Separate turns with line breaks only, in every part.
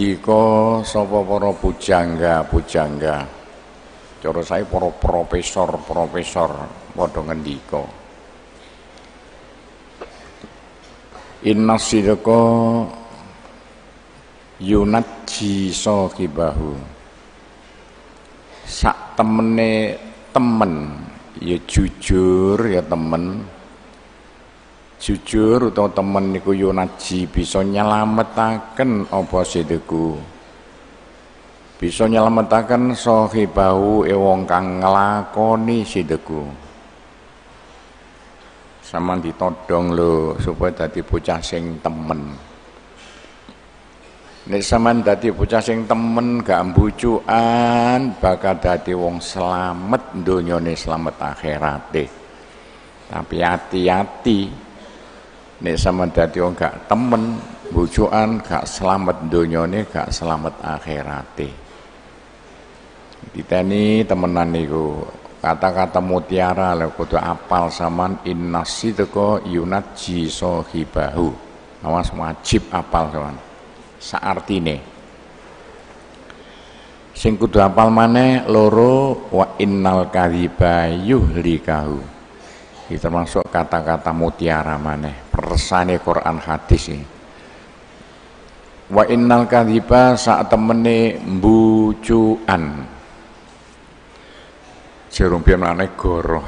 ngendika sapa para pujangga-pujangga. Cara saya para profesor-profesor padha ngendika. Inna sidqa yunajji sahibahu. Sak temene temen ya jujur ya temen jujur utawa temen niku yo naji bisa nyelametaken apa sedeku bisa nyelametaken sahibahu e wong kang nglakoni sedeku sama ditodong lo supaya dadi bocah sing temen nek sampean dadi bocah sing temen gak mbucukan bakal dadi wong selamat donyane selamat akhirate tapi hati-hati nek sama dadi wong gak temen bujuan gak selamat donyane gak selamat akhirate diteni temenan niku kata-kata mutiara lho kudu apal saman nasi teko yunaji sahibahu awas wajib apal saman saartine sing kudu apal maneh loro wa innal kadhiba yuhlikahu Iki iya, termasuk kata-kata mutiara maneh, persane Quran hadis iki. Wa innal kadhiba saat temene mbucuan. Jerung pian maneh goroh.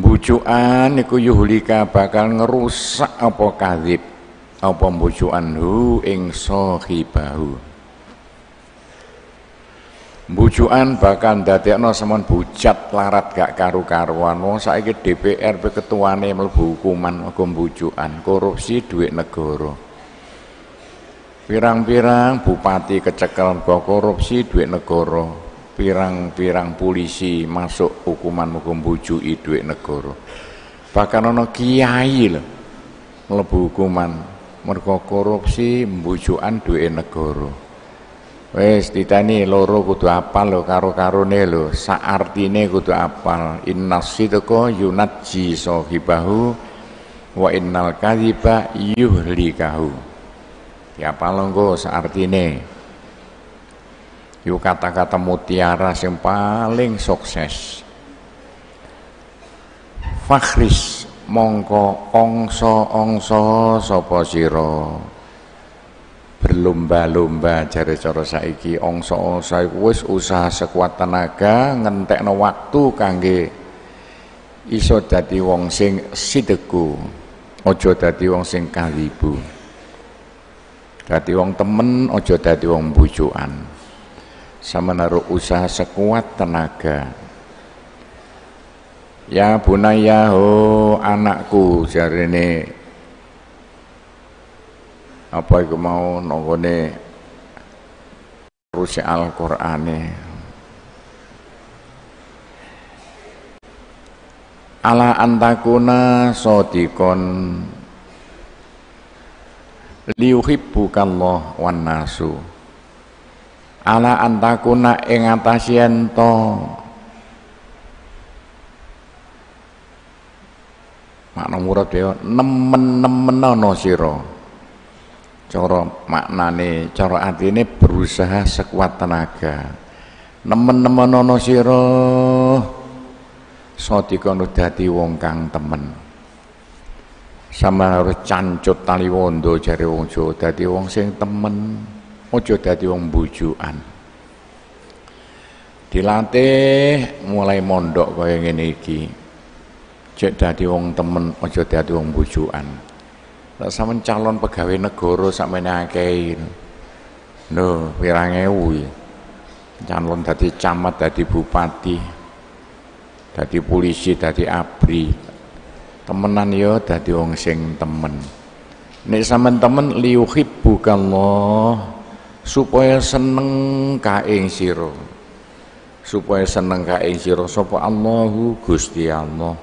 Mbucuan iku yuhlika bakal ngerusak apa kadhib apa mbucuan hu ing sahibahu bujuan bahkan dadekno semuanya bujat larat gak karu-karuan wong saiki DPR ketuane mlebu hukuman hukum bujuan korupsi duit negara pirang-pirang bupati kecekel mergo korupsi duit negara pirang-pirang polisi masuk hukuman hukum bujuki duit negara bahkan nono kiai lho mlebu hukuman mergo korupsi bujuan duit negara Wes ditani loro kudu apal lo karo-karone lo, sa artine kudu apal. Innasidqa yunajji sahibahu wa innal kadhiba yuhlikahu. Ya palongo sa artine. Yuk kata-kata mutiara sing paling sukses. Fakhris mongko ongso ongso sopo sira berlomba-lomba jari cara saiki ongso saya wis usaha sekuat tenaga ngentekno waktu kangge iso dadi wong sing sideku ojo dadi wong sing kalibu dadi wong temen ojo dadi wong bujuan sama naruh usaha sekuat tenaga ya bunayaho anakku jarene apa iku mau nonggone rusak Al-Qur'ane ala antakuna sodikon liuhibbukallah wan nasu ala antakuna ing atasian to makna murad ya nemen-nemen ana sira cara maknane cara artine berusaha sekuat tenaga nemen-nemen nono siro sadikono dadi wong kang temen sama harus cancut tali wondo jari wong Jawa wong sing temen ojo dadi wong bujuan. dilatih mulai mondok kaya ngene iki cek dadi wong temen aja dadi wong bujukan sama calon pegawai negara sama akeh. no pirang Calon tadi camat, tadi bupati, tadi polisi, tadi abri. Temenan yo ya, tadi wong sing temen. Nek sama temen bukan loh, supaya seneng kae siro, Supaya seneng kae siro, sopo Allahu Gusti Allah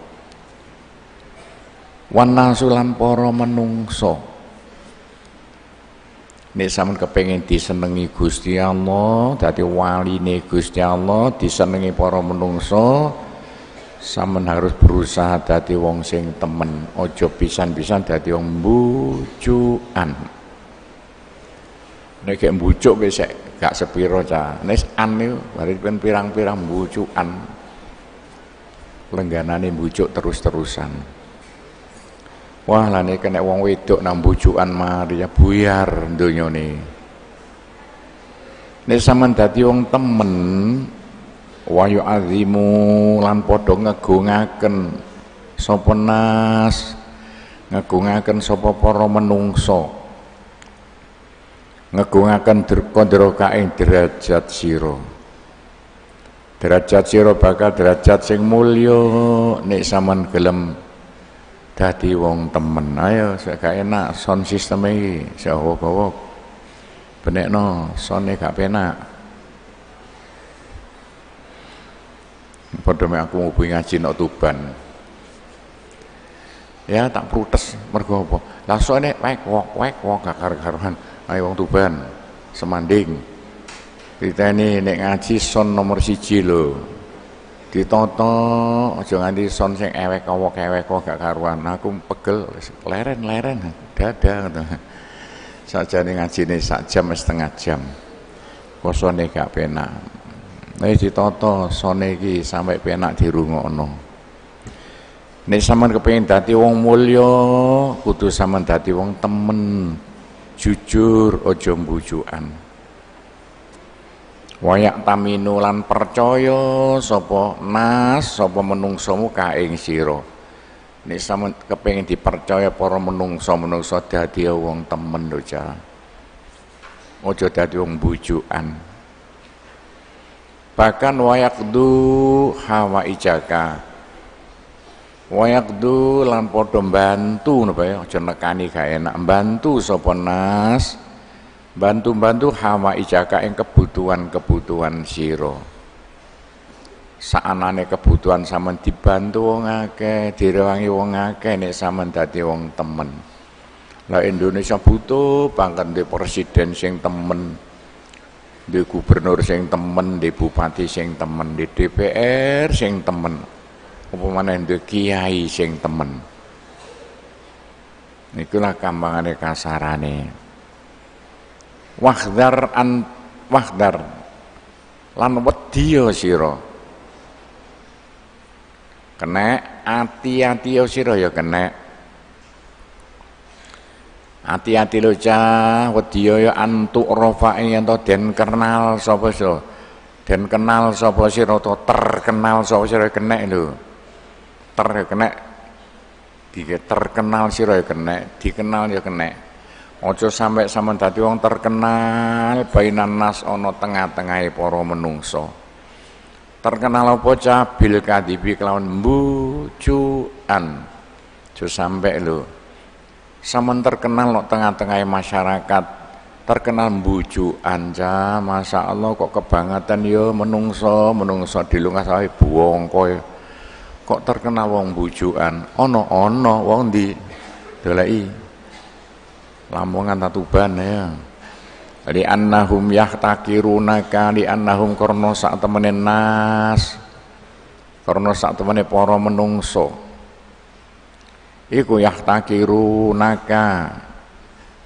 wanasulan para menungso nek sampean kepengin disenengi Gusti Allah dadi waline Gusti Allah disenengi para menungso sampean harus berusaha dadi wong sing temen aja pisan-pisan dadi wong bucukan nek bujuk wis gak sepiro cah nek anil, niku berarti pirang-pirang bucukan lengganane bujuk terus-terusan Wah lah nih kena wong wedok nang bujukan mari ya buyar donya nih. saman sampean dadi wong temen wayu azimu lan podong ngegungaken sapa nas ngegungaken sapa para menungso ngegungaken dirkandra ing derajat sira derajat sira bakal derajat sing mulio nek saman gelem dadi wong temen ayo sak enak sound system iki sak wok, howok no, sone gak penak padha aku mau ngaji nok Tuban ya tak prutes mergo apa langsung sone wek wok wek wok gak karo-karuan ayo wong Tuban semanding kita ini nek ngaji son nomor siji lho ditata aja nganti son sing ewek kowe ewek kowe gak karuan aku pegel leren-leren dadah ngono sajane ngajine sak jam setengah jam kosone gak penak nih ditata sone iki sampai penak ono nih sampean kepengin dadi wong mulio kudu sampean dadi wong temen jujur aja bujuan wayak taminu lan percaya sapa nas sapa menungso ka ing sira nek sampean kepengin dipercaya para menungso-menungso dadi wong temen lho ojo aja dadi wong bujukan bahkan wayakdu hawa ijaka wayakdu lan padha bantu napa ya aja nekani gak enak bantu sapa nas bantu-bantu hawa ijaka yang kebutuhan-kebutuhan siro saanane kebutuhan sama dibantu wong akeh, direwangi wong akeh nek sama dadi wong temen. Lah Indonesia butuh pangkat di presiden sing temen, di gubernur sing temen, di bupati sing temen, di DPR sing temen. Apa mana di kiai sing temen. itulah kampangane kasarane wahdar an wahdar lan wedi sira kene ati-ati sira ya kene ati-ati lo cah wedi ya antu rafae yen to den kenal sapa sira den kenal sapa sira to terkenal sapa sira ya kene lho ter ya dikenal terkenal sira ya kene dikenal ya kena. Ojo sampai sama tadi, wong terkenal bainan nas ono tengah tengah poro menungso. Terkenal apa cabil kadibi kelawan bucuan. Jo sampai lu, sama terkenal lo tengah tengah masyarakat terkenal bucuan ja masa Allah kok kebangetan yo ya menungso menungso di lunga sawi buong koy kok terkenal wong bucuan, ono ono wong di dolai Lamongan Tatuban ya li annahum yahtakirunaka li annahum karna sak temene nas Karna sak temene para menungso iku yahtakirunaka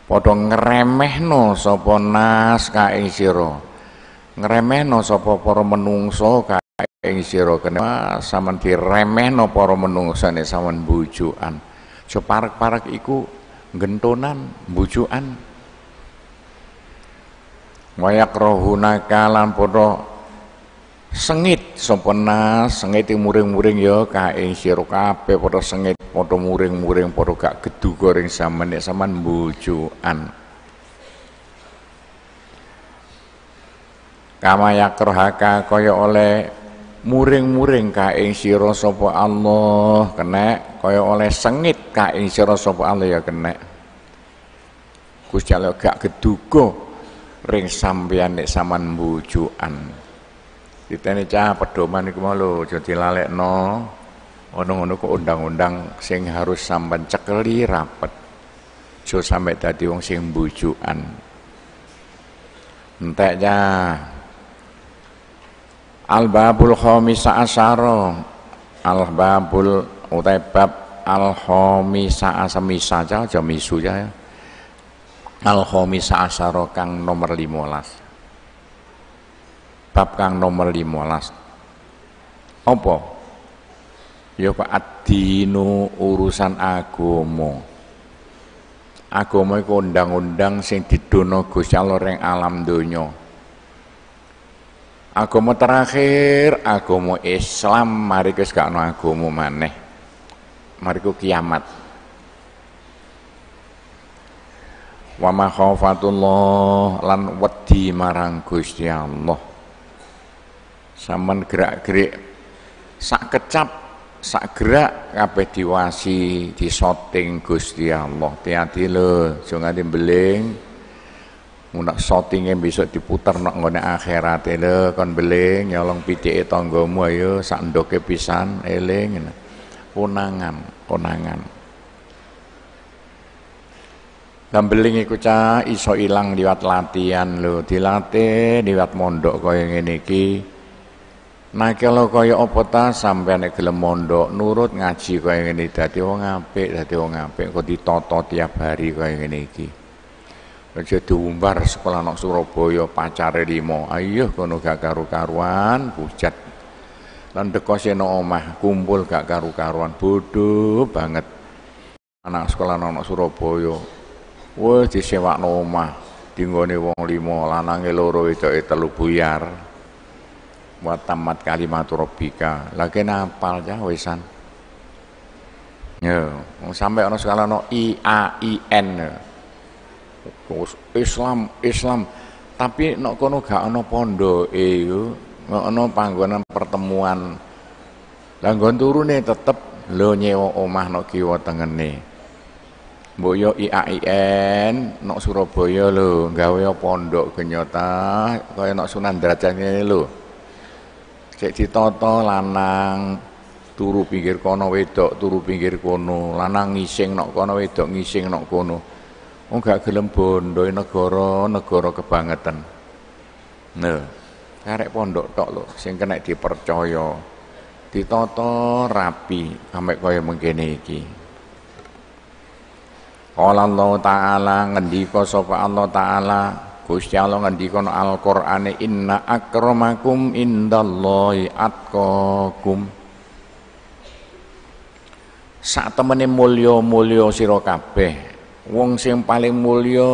padha ngremehno sapa nas ing sira ngremehno sapa para menungso ing sira kenapa sampean diremehno para menungso nek bujukan. bujukan parek parek iku gentonan, bujuan, Wayak rohuna kalan podo sengit sempena sengit muring-muring yo ya, kae sira kabeh padha sengit podo muring-muring podo gak gedu goreng sama nek sama bujuan, Kama yakrohaka koyo oleh muring-muring ka ing sira sapa Allah kena kaya oleh sengit ka ing sira sapa Allah ya kena Gusti Allah gak geduga ring sampeyan nek saman mbujukan ditene cah pedoman iku mau lho aja dilalekno ana ngono kok undang-undang sing harus sampean cekeli rapet aja sampe dadi wong sing mbujukan entek cah Al-babul khomisa asaro Al-babul utai bab al khomisa asamisa aja aja misu ya. ya. al khomisa asaro kang nomor limolas, Bab kang nomor limolas, Apa? Ya Pak adinu urusan agomo, agomo iku undang-undang sing didono gusya loreng alam donya agama terakhir agama Islam mari ke gak ana agama maneh mari ku kiamat wa ma khaufatullah lan wedi marang Gusti Allah saman gerak-gerik sak kecap sak gerak kabeh diwasi disoting Gusti Allah hati-hati lho beling nak yang besok diputar nak ngone akhirat ele kon beling nyolong pitik tanggamu ayo sandoke pisan eling konangan konangan Gambeling ikut cah iso ilang diwat latihan lo dilatih diwat mondok kaya ngene iki. Nakala kaya apa ta sampeyan gelem mondok nurut ngaji kaya ngene dadi wong apik, dadi wong apik kok ditata tiap hari kaya ngene iki. Aja diumbar sekolah nang Surabaya pacare limo. Ayo kono gak karu-karuan pucat. Lan dekose nang omah kumpul gak karu-karuan bodoh banget. Anak sekolah nang Surabaya. Wah disewakno omah dinggone wong limo lanange loro itu telu buyar. buat tamat kalimat tropika Lagi napal ya wesan. Ya, sampai ana sekolah no I A I N. Islam Islam tapi nek kono gak ana pondoke iku ana panggonan pertemuan lah nggon nih tetep lo nyewa omah nek kiwa tengene mbok yo IAIN nek Surabaya lo, gawe pondok genyota kaya nok Sunan Derajat lo, lho cek lanang turu pinggir kono wedok turu pinggir kono lanang ngising nek kono wedok ngising nek kono enggak gak gelem bondo negara negara kebangetan. Nah, karek pondok tok lho sing kena dipercaya. Ditata rapi sampai kaya mengkene iki. Qala Allah taala ngendika sapa Allah taala Gusti Allah ngendika nang Al-Qur'ane inna akramakum indallahi atqakum. saat temene mulya-mulya sira kabeh wong sing paling mulio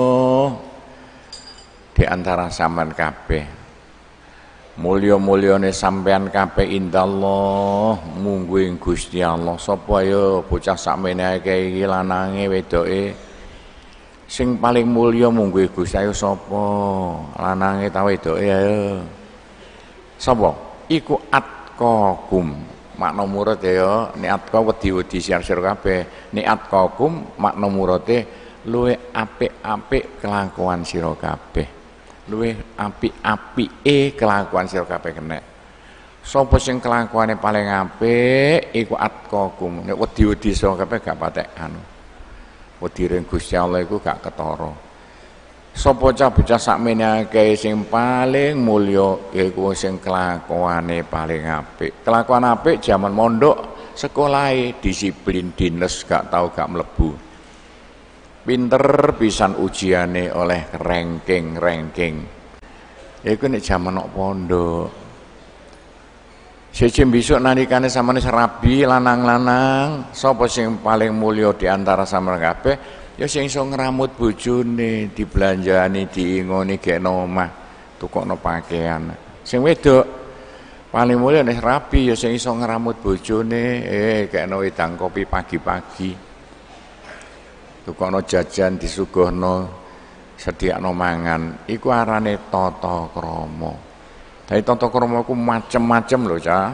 di antara sampean kabeh mulya-mulyane sampean kabeh indallah munggu ing Gusti Allah sapa ya bocah sakmene iki lanange wedoke sing paling mulya munggu Gusti ayo sapa lanange ta wedoke ayo ya, ya. sapa iku atqakum makna murad ya, ya. niat ka wedi-wedi siar-siar kabeh niat kokum makna murate luwih apik-apik kelakuan sira kabeh luwih apik-apike kelakuan sira kabeh kenek sapa sing kelakuane paling apik iku atqakum nek wedi-wedi sira kabeh gak patek anu wedire Gusti Allah iku gak ketara Sopo bocah-bocah sakmene akeh sing paling mulya iku sing kelakuane paling apik kelakuan apik jaman mondok sekolah disiplin dinas gak tau gak mlebu pinter pisan ujiane oleh ranking-ranking. Iku ini jaman nok pondok. Siji besok sama nih serabi lanang-lanang, sopo sing paling mulio diantara sama sampeyan ya sing iso ngramut nih dibelanjani, diingoni gekno Tukok no pakaian. Sing wedo paling mulio nih rapi ya sing iso ngramut bojone, eh kayak no kopi pagi-pagi tukono jajan disuguhno sediakno mangan iku arane tata krama dadi tata krama ku macem-macem lho cah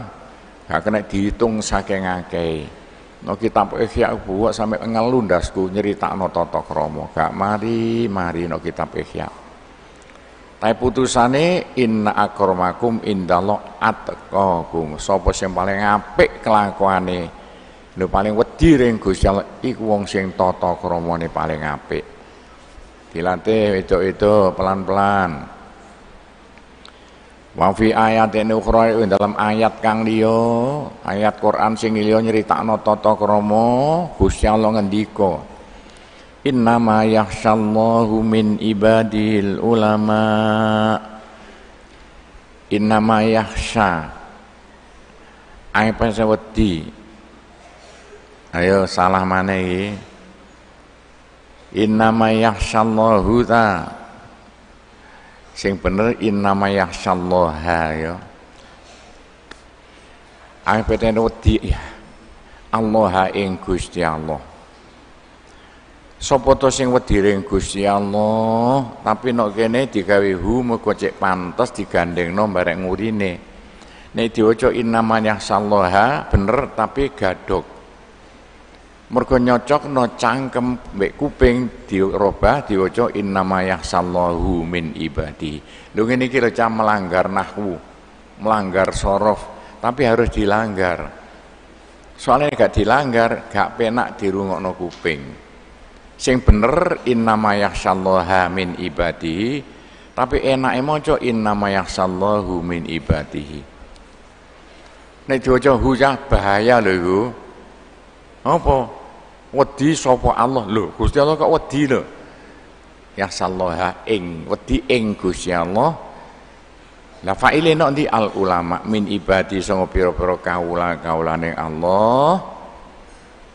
gak kena dihitung saking akeh no kitab ihya buwak sampe ngelundasku nyeritakno tata krama gak mari mari no kitab ihya tapi putusane inna akramakum indallah atqakum sapa yang paling apik kelakuane lho paling wedi ring Gusti Allah iku wong sing tata kramane paling apik dilatih itu itu pelan-pelan Wa fi ayatin ukhra dalam ayat kang liya, ayat Quran sing liya nyeritakno tata krama Gusti Allah ngendika. ma yakhsallahu min ibadil ulama. Innama yakhsha. Apa sewedi Ayo salah mana ini? Innama yahshallahu ta. Sing bener innama yahshallaha ya. ayo pengen wedi ya. Allah ing Gusti Allah. Sapa to sing wedi ring Gusti Allah, tapi nek kene digawe hu mugo cek pantes digandengno bareng ngurine. Nek diwaca innama yahshallaha bener tapi gadok mergo nyocokno cangkem mbek kuping dirobah diwaca innamayakhsallahu min ibadi lho ngene iki cah melanggar nahwu melanggar sorof tapi harus dilanggar soalnya gak dilanggar gak penak dirungokno kuping sing bener innamayakhsallaha min ibadi tapi enake maca innamayakhsallahu min ibadi nek diwaca hujah bahaya lho apa wedi sapa Allah lho Gusti Allah kok wedi lho ya sallaha ing wedi ing Gusti Allah la faile nek di al ulama min ibadi sanga pira-pira kaula kaulane Allah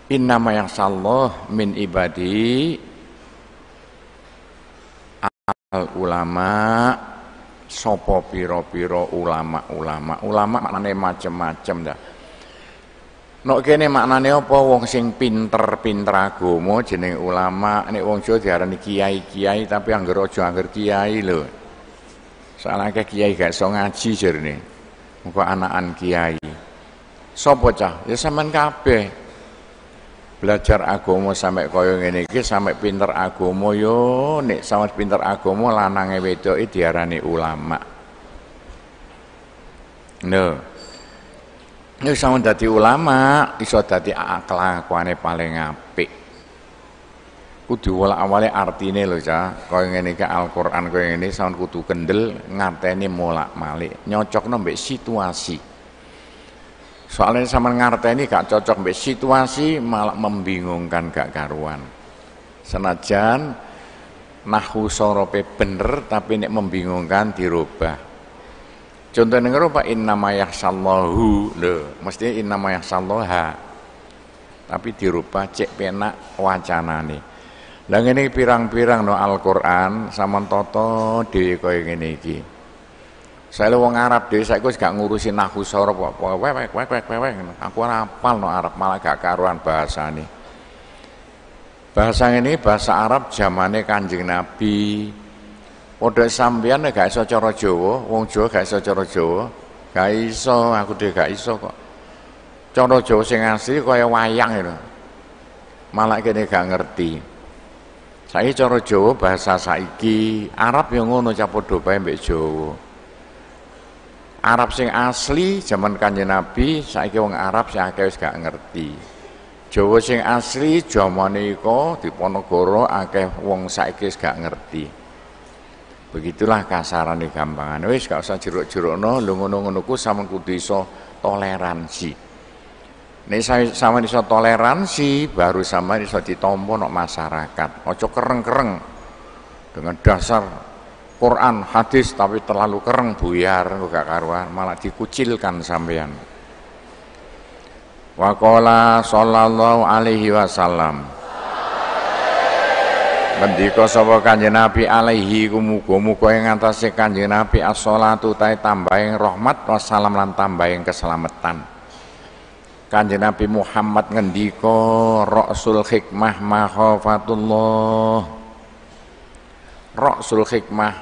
innama yang sallah min ibadi al ulama sopo piro piro ulama-ulama ulama maknane macem-macem dah Nek kene maknane apa wong sing pinter-pinter agama jeneng ulama, nek wong Jawa diarani kiai-kiai tapi anggar aja angger kiai lho. Salahke kiai gak iso ngaji jarene. Muga anakan kiai. Sopo cah? Ya sampean kabeh. Belajar agama sampai kaya ngene iki sampai pinter agama yo nek sampean pinter agama lanange wedoke diarani ulama. No. Ini sampeyan dadi ulama iso jadi kelakuannya paling apik. Kudu wolak-wale artine lho Kau yang ini ke Al-Qur'an yang ini, sampeyan kudu kendel ngateni mulak malik Nyocok mbek situasi. Soalnya sama ngarteni gak cocok mbek situasi malah membingungkan gak karuan. Senajan nahu sorope bener tapi ini membingungkan dirubah Contoh dengar apa innama sallahu lho, mesti innama sallaha Tapi dirubah cek penak wacanane. dan ngene pirang-pirang no Al-Qur'an sampean toto dhewe kaya ngene iki. Saya wong Arab dhewe saiki wis gak ngurusin nahwu sorop kok wewek wewek wewek Aku ora no Arab malah gak karuan nih. Bahasa ini bahasa Arab zamane Kanjeng Nabi, Podok sampean gak iso cara Jawa, wong Jawa gak iso cara Jawa. Gak iso, aku dhewe gak iso kok. Cara Jawa sing asli kaya wayang lho. Malah kene gak ngerti. Saiki cara Jawa bahasa saiki Arab yang ngono cah padha bae mbek Jawa. Arab sing asli zaman Kanjeng Nabi saiki wong Arab sing akeh wis gak ngerti. Jawa sing asli jamane iku Diponegoro akeh wong saiki gak ngerti. Begitulah kasarane gampangan. Wis gak usah jeruk-jerukno, lho ngono-ngono ku sama kudu iso toleransi. Nek sampean iso toleransi, baru sampean iso ditampa nok masyarakat. Aja kereng-kereng dengan dasar Quran, hadis tapi terlalu kereng buyar gak karuan, malah dikucilkan sampean. Wakola sallallahu alaihi wasallam Ngendika sapa Kanjeng Nabi alaihi muga-muga ing ngantos Kanjeng Nabi as-shalatu ta tambahing rahmat wassalam lan tambahing keselamatan. Kanjeng Nabi Muhammad ngendika rasul hikmah mahafatullah. Rasul hikmah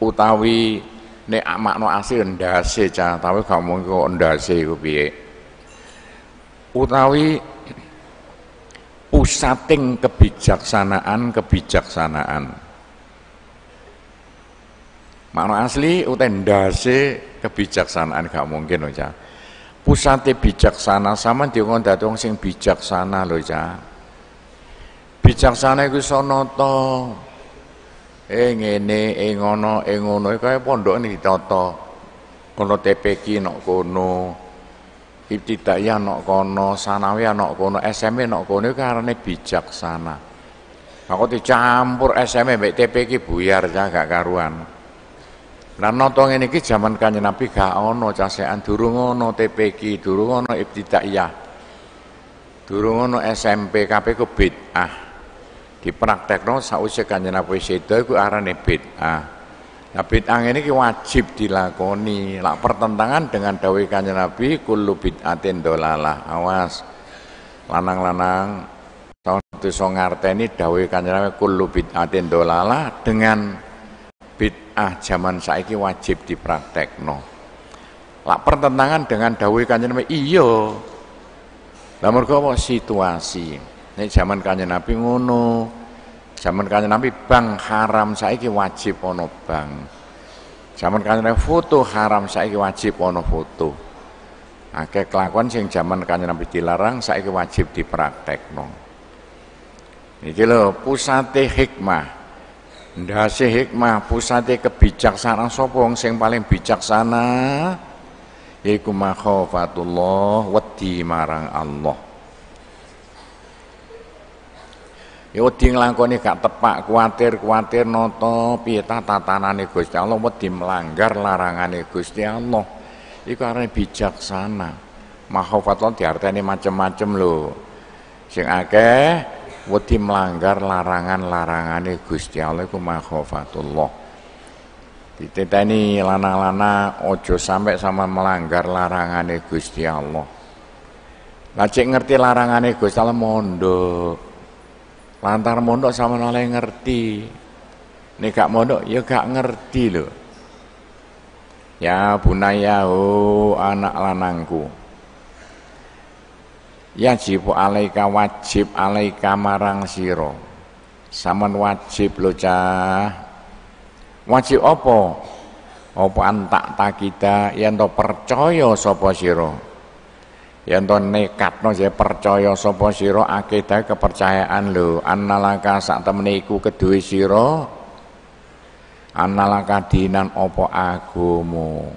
utawi nek makna asli ndase cah, tapi gak mung kok ndase iku piye. Utawi pusating kebijaksanaan-kebijaksanaan. Makna asli utendase kebijaksanaan gak mungkin loh cah. Pusate bijaksana sama diungon dadi sing bijaksana loh cah. Bijaksana itu sonoto, Eh ngene, eh ngono, eh ngono kaya pondok ini ditata. Kono TPK nok kono ibtidaiyah nok kono, sanawiyah nok kono, SMP e nok kono karena bijaksana. Aku dicampur SMP e, mbek TP ki buyar cah gak karuan. Nah noto ngene iki jaman Kanjeng Nabi gak ono casekan durung ono TP ki, durung ono ibtidaiyah. Durung ono SMP kabeh ku bid'ah. Dipraktekno sausia kanya Nabi sedo iku arane ah Nah, bid'ah ini wajib dilakoni. Lak pertentangan dengan dawai Kanjeng Nabi kullu bid'atin dolalah. Awas. Lanang-lanang tahun itu so ngarteni dawai Kanjeng Nabi kullu bid'atin dolalah dengan bid'ah zaman saiki wajib dipraktekno. Lak pertentangan dengan dawai Kanjeng Nabi iyo. Lah mergo situasi. ini zaman Kanjeng Nabi ngono. Zaman kanjeng Nabi bang haram saiki wajib ono bank. Zaman kanjeng Nabi foto haram saiki wajib ono foto. Akeh kelakuan sing zaman kanjeng Nabi dilarang saiki wajib dipraktekno. Iki lho pusate hikmah. Ndase hikmah, pusate kebijaksanaan sapa wong sing paling bijaksana yaiku makhafatullah wedi marang Allah. Ya wedi nglakoni gak tepak, kuatir-kuatir nata piye ta tatanane Gusti Allah wedi melanggar larangane Gusti Allah. Iku arane bijaksana. Mahafatlah diarteni macem-macem lho. Sing akeh wedi melanggar larangan-larangane Gusti Allah iku mahafatullah. diteteni lana-lana ojo sampai sama melanggar larangane Gusti Allah. Lajek ngerti larangane Gusti Allah mondok. Lantar mondok sama nolai ngerti. ini gak mondok, ya gak ngerti loh. Ya bunayahu anak lanangku. Ya jibu alaika wajib alaika marang siro. Saman wajib lo cah. Wajib opo? Opo antak takida yang to percaya sopo siro yen to no saya percaya sopo siro akita kepercayaan lo analaka saat temeniku kedua siro analaka dinan opo agomo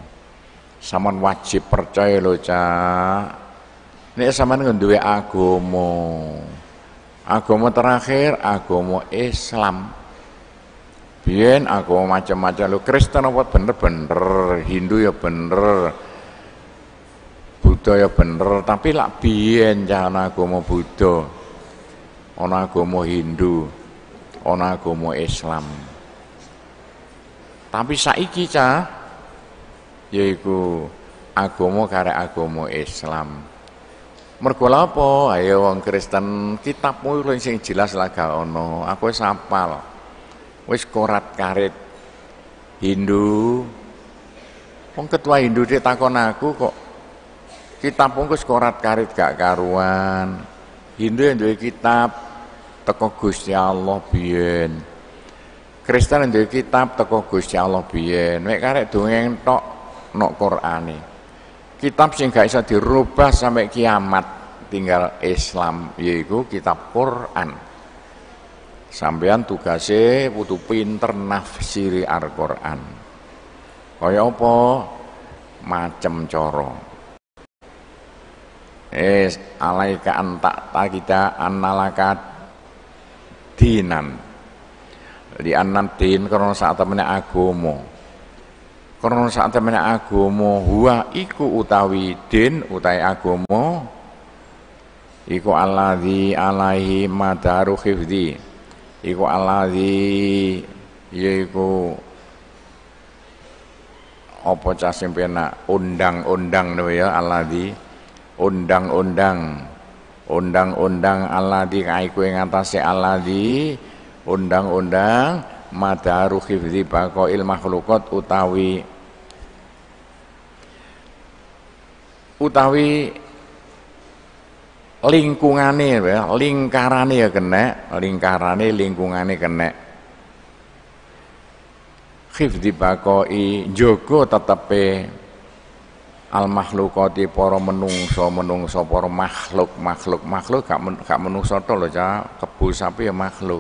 saman wajib percaya lo cak nek saman ngendue agomo agomo terakhir agomo Islam bien agomo macam-macam lo Kristen apa bener-bener Hindu ya bener Buddha ya bener, tapi lak biyen ana agama Buddha. Ana agama Hindu, ana agama Islam. Tapi saiki cah yaiku agama karek agama Islam. Mergo apa? Ayo wong Kristen, kitabmu lho sing jelas lah gak ono. Aku wis hafal. Wis korat-karit Hindu. Wong ketua Hindu dia takon aku kok kitab bungkus korat karit gak karuan Hindu yang dari kitab teko Gusti Allah biyen Kristen yang dari kitab teko Gusti Allah biyen mereka rek dongeng tok nok Qur'ane kitab sing gak bisa dirubah sampai kiamat tinggal Islam yaitu kitab Qur'an sampean tugase butuh pinter nafsiri Al-Qur'an kaya apa macem corong es alaika antak takita annalaka dinan li annan din karena saat temene agomo karena saat temene agomo huwa iku utawi din utai agomo iku alladzi alaihi madaru khifdi iku alladzi yaiku opo cah simpena undang-undang no ya alladzi undang-undang undang-undang Allah di kaiku yang atasnya Allah di undang-undang madaru hifdzi baqail makhlukot utawi utawi lingkungane ya lingkarane ya kena lingkarane lingkungane kena bako i joko tetepe al makhlukati para menungso menungso para makhluk makhluk makhluk gak, men, gak menungso to lho cah kebu sapi ya makhluk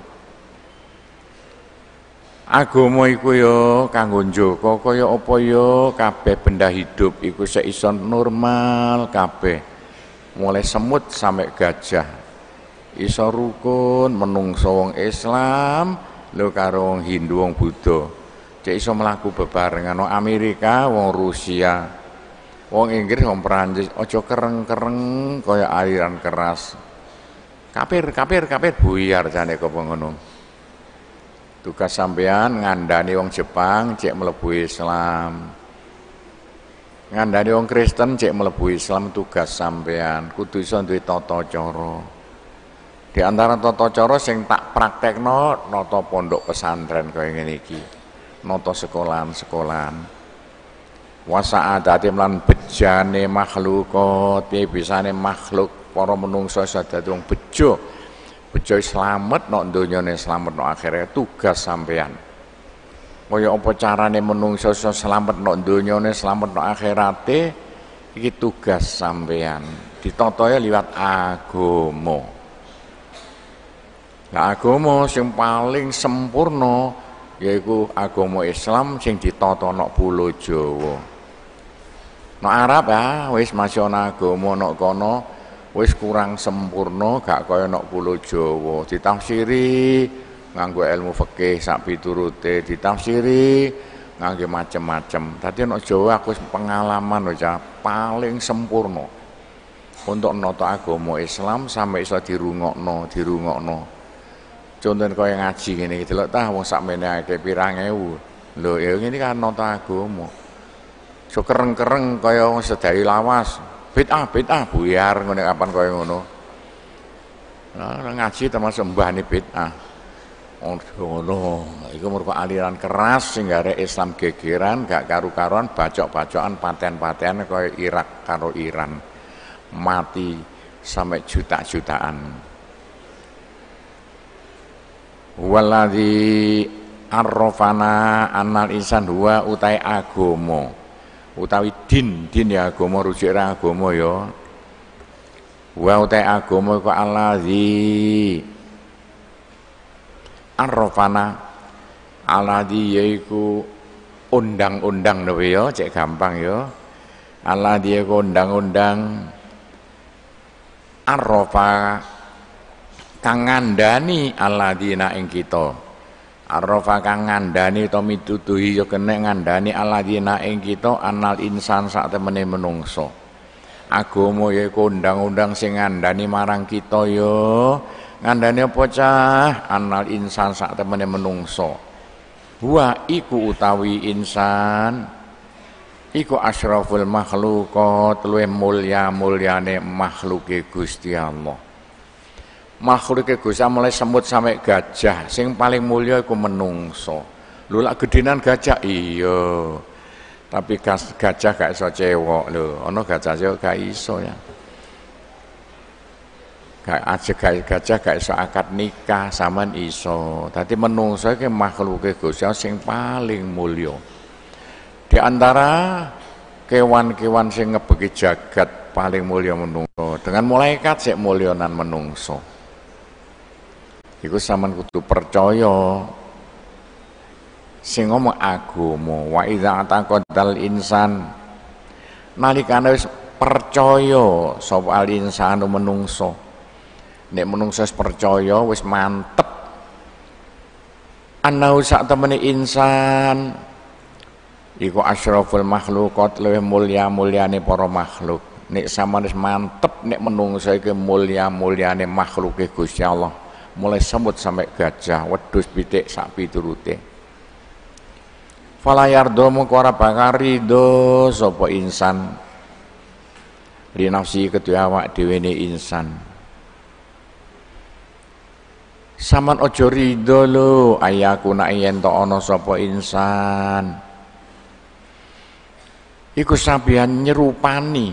agama iku ya kanggo njoko kaya apa ya? kabeh benda hidup iku iso normal kabeh mulai semut sampai gajah iso rukun menungso wong Islam lho karo wong Hindu wong Buddha cek iso mlaku bebarengan wong Amerika wong Rusia Wong Inggris wong Perancis ojo kereng-kereng kaya aliran keras. Kapir kapir kapir buyar jane kok ngono. Tugas sampean ngandani wong Jepang cek mlebu Islam. Ngandani wong Kristen cek mlebu Islam tugas sampean kudu iso duwe tata cara. Di antara tata cara sing tak praktekno noto pondok pesantren kaya ngene iki. sekolan sekolahan-sekolahan wasa'adatim lan bejane makhlukat oh, piye bisane makhluk para menungsa sadate wong bejo bejo slamet nok donyane slamet nok akhirnya tugas sampean kaya apa carane menungsa iso slamet nok donyane slamet nok akhirate iki tugas sampean ditotaya liwat agomo. nah agomo sing paling sempurna yaitu agomo Islam sing ditata nok Pulau Jawa no Arab ya wis masyona agomo nok kono wis kurang sempurna gak kaya nok pulau Jawa ditafsiri nganggo ilmu fikih sak piturute ditafsiri ngangge macem-macem tadi nok Jawa aku pengalaman aja ya, paling sempurna untuk noto agama Islam sampai iso dirungokno dirungokno contohnya kaya ngaji ngene iki delok tah wong sakmene akeh pirang ewu lho ya ngene kan noto agama so kereng-kereng kaya sedai lawas bid'ah bid'ah buyar ngene kapan kaya ngono nah, ngaji termasuk mbah nih bid'ah ngono itu merupakan aliran keras sehingga ada Islam gegeran gak karu-karuan bacok-bacokan paten-paten kaya Irak karo Iran mati sampai juta-jutaan waladhi arrofana anal insan huwa utai agomo utawi din din ya agama rujuk ra agama ya wa utai agama ku allazi arrofana allazi yaiku undang-undang nopo ya cek gampang ya Allah yaiku undang-undang arrafa kang ngandani alladzina ing kita Arrofa kang ngandani to mituduhi ya kene ngandani alladzina ing kita anal insan sak temene menungso. agomo ya kondang-undang sing ngandani marang kita yo ya. Ngandani apa cah? Anal insan sak temene menungso. Wa iku utawi insan iku asyraful makhluqat luwe mulya mulyane makhluke Gusti Allah makhluk Gusti mulai semut sampai gajah sing paling mulia iku menungso lula gedinan gedenan gajah iyo. tapi gajah gak iso cewok lho ono gajah cewok gak iso ya gak aja gajah gak iso akad nikah saman iso tapi menungso makhluk ke Gusti sing paling mulia di antara kewan-kewan sing ngebegi jagat paling mulia menungso dengan malaikat sik mulyanan menungso iku sampean kudu percaya sing ngomong agama wa idza taqaddal insan nalikane wis percaya sapa al insanu menungso nek menungso wis percaya wis mantep ana sak temene insan iku asyraful makhluqat luwih mulia mulyane para makhluk nek sampean wis mantep nek menungso iki mulia mulyane makhluke Gusti Allah mulai semut sampai gajah wedus pitik sapi turute falayar domo kuara bakari do sopo insan linafsi ketua awak diwene insan saman ojo rido lo ayaku nak yen to ono sopo insan iku sabian nyerupani